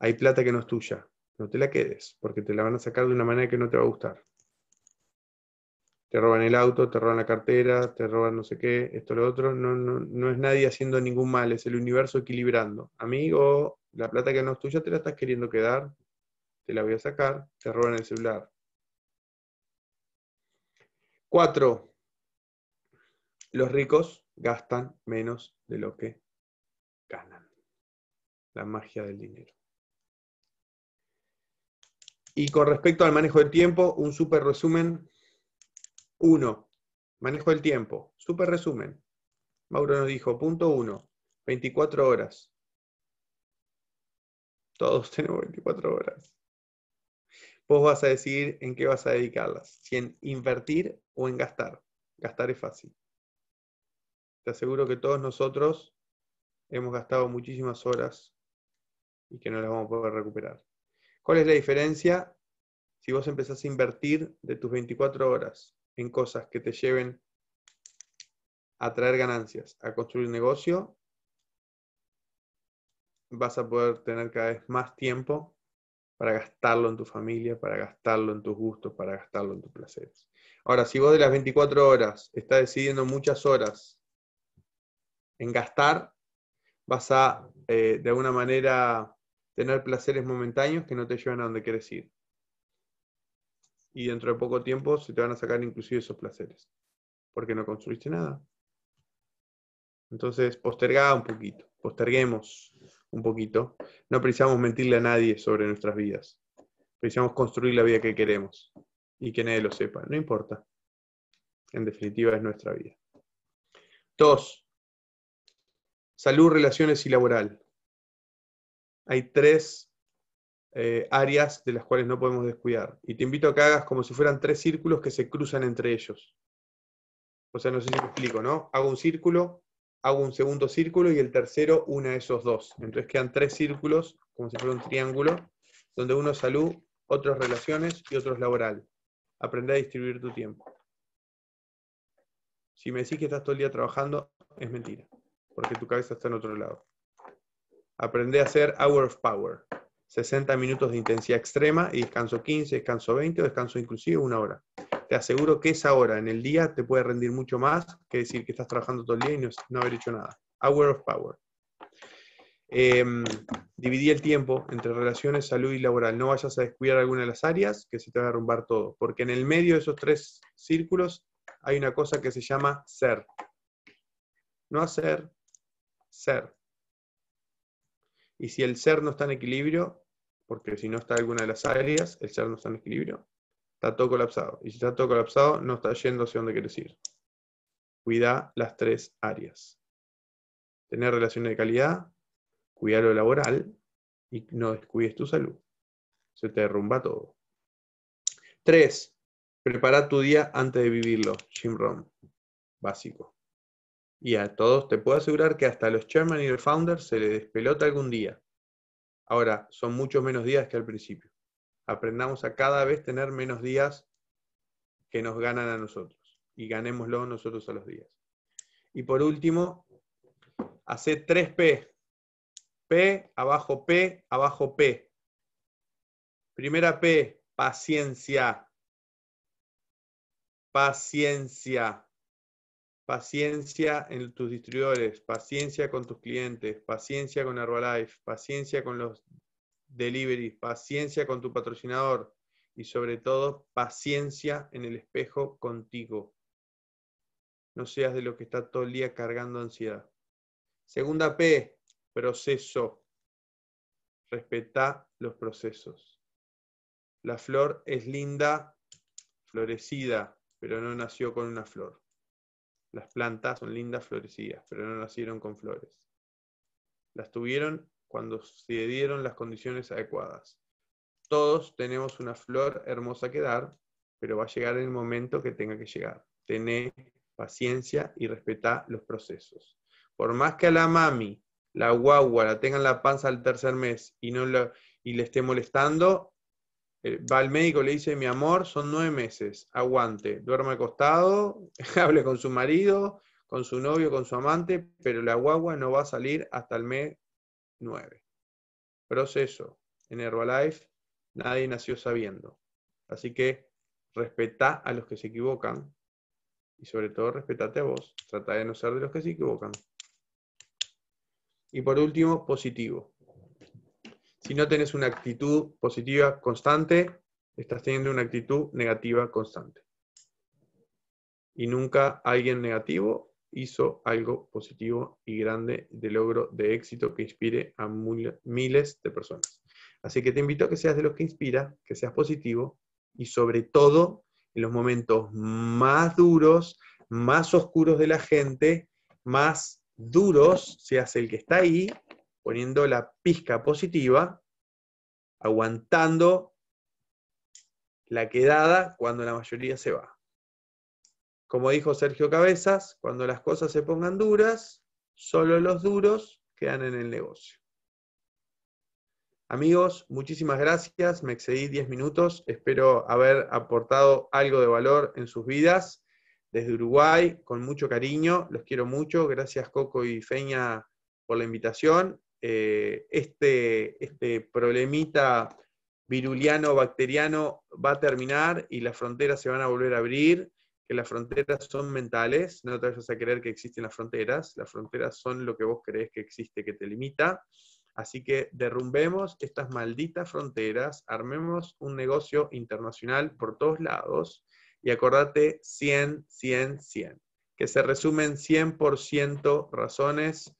Hay plata que no es tuya. No te la quedes, porque te la van a sacar de una manera que no te va a gustar te roban el auto, te roban la cartera, te roban no sé qué, esto, lo otro. No, no, no es nadie haciendo ningún mal, es el universo equilibrando. Amigo, la plata que no es tuya te la estás queriendo quedar, te la voy a sacar, te roban el celular. Cuatro, los ricos gastan menos de lo que ganan. La magia del dinero. Y con respecto al manejo del tiempo, un súper resumen 1. Manejo del tiempo. Super resumen. Mauro nos dijo, punto uno, 24 horas. Todos tenemos 24 horas. Vos vas a decidir en qué vas a dedicarlas, si en invertir o en gastar. Gastar es fácil. Te aseguro que todos nosotros hemos gastado muchísimas horas y que no las vamos a poder recuperar. ¿Cuál es la diferencia si vos empezás a invertir de tus 24 horas? en cosas que te lleven a traer ganancias, a construir negocio, vas a poder tener cada vez más tiempo para gastarlo en tu familia, para gastarlo en tus gustos, para gastarlo en tus placeres. Ahora, si vos de las 24 horas estás decidiendo muchas horas en gastar, vas a, eh, de alguna manera, tener placeres momentáneos que no te llevan a donde quieres ir y dentro de poco tiempo se te van a sacar inclusive esos placeres, porque no construiste nada. Entonces, postergá un poquito, posterguemos un poquito. No precisamos mentirle a nadie sobre nuestras vidas. Precisamos construir la vida que queremos y que nadie lo sepa, no importa. En definitiva, es nuestra vida. Dos, salud, relaciones y laboral. Hay tres eh, áreas de las cuales no podemos descuidar. Y te invito a que hagas como si fueran tres círculos que se cruzan entre ellos. O sea, no sé si me explico, ¿no? Hago un círculo, hago un segundo círculo y el tercero una de esos dos. Entonces quedan tres círculos, como si fuera un triángulo, donde uno es salud, otro relaciones y otros laboral. Aprende a distribuir tu tiempo. Si me decís que estás todo el día trabajando, es mentira, porque tu cabeza está en otro lado. Aprende a hacer hour of power. 60 minutos de intensidad extrema y descanso 15, descanso 20 o descanso inclusive una hora. Te aseguro que esa hora en el día te puede rendir mucho más que decir que estás trabajando todo el día y no, haber hecho nada. Hour of power. Em, dividí el tiempo entre relaciones, salud y laboral. No vayas a descuidar alguna de las áreas que se te va a derrumbar todo, porque en el medio de esos tres círculos hay una cosa que se llama ser. No hacer, ser. Y si el ser no está en equilibrio, porque si no está alguna de las áreas, el ser no está en equilibrio, está todo colapsado. Y si está todo colapsado, no está yendo hacia donde quieres ir. Cuida las tres áreas. Tener relaciones de calidad, cuidar lo laboral y no descuides tu salud. Se te derrumba todo. Tres, prepara tu día antes de vivirlo. Jim Rohn. Básico. Y a todos te puedo asegurar que hasta los chairman y los founders se les despelota algún día. Ahora, son muchos menos días que al principio. Aprendamos a cada vez tener menos días que nos ganan a nosotros y ganémoslo nosotros a los días. Y por último, hace 3P. P, abajo P, abajo P. Primera P, paciencia. Paciencia paciencia en tus distribuidores, paciencia con tus clientes, paciencia con Herbalife, paciencia con los deliveries, paciencia con tu patrocinador y sobre todo paciencia en el espejo contigo. No seas de lo que está todo el día cargando ansiedad. Segunda P, proceso. Respeta los procesos. La flor es linda, florecida, pero no nació con una flor. Las plantas son lindas florecidas, pero no nacieron con flores. Las tuvieron cuando se dieron las condiciones adecuadas. Todos tenemos una flor hermosa que dar, pero va a llegar el momento que tenga que llegar. Tener paciencia y respetá los procesos. Por más que a la mami, la guagua, la tengan la panza al tercer mes y, no lo y le esté molestando, eh, va al médico, le dice, mi amor, son nueve meses, aguante, duerme acostado, hable con su marido, con su novio, con su amante, pero la guagua no va a salir hasta el mes nueve. Proceso. En Herbalife nadie nació sabiendo. Así que respeta a los que se equivocan y sobre todo respetate a vos. Trata de no ser de los que se equivocan. Y por último, positivo si no tienes una actitud positiva constante, estás teniendo una actitud negativa constante. Y nunca alguien negativo hizo algo positivo y grande de logro de éxito que inspire a miles de personas. Así que te invito a que seas de los que inspira, que seas positivo y sobre todo en los momentos más duros, más oscuros de la gente, más duros, seas el que está ahí poniendo la pizca positiva, aguantando la quedada cuando la mayoría se va. Como dijo Sergio Cabezas, cuando las cosas se pongan duras, solo los duros quedan en el negocio. Amigos, muchísimas gracias. Me excedí 10 minutos. Espero haber aportado algo de valor en sus vidas. Desde Uruguay, con mucho cariño, los quiero mucho. Gracias Coco y Feña por la invitación. Eh, este, este problemita viruliano, bacteriano va a terminar y las fronteras se van a volver a abrir, que las fronteras son mentales, no te vayas a creer que existen las fronteras, las fronteras son lo que vos crees que existe, que te limita. Así que derrumbemos estas malditas fronteras, armemos un negocio internacional por todos lados y acordate 100, 100, 100, que se resumen 100% razones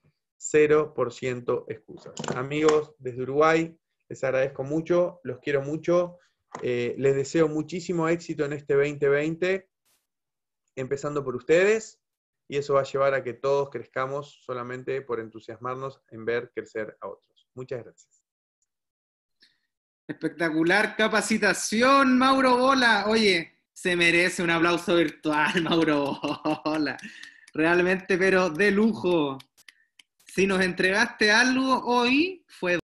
0% excusas. Amigos desde Uruguay, les agradezco mucho, los quiero mucho, eh, les deseo muchísimo éxito en este 2020, empezando por ustedes, y eso va a llevar a que todos crezcamos solamente por entusiasmarnos en ver crecer a otros. Muchas gracias. Espectacular capacitación, Mauro Bola. Oye, se merece un aplauso virtual, Mauro Bola. Realmente, pero de lujo. Si nos entregaste algo hoy, fue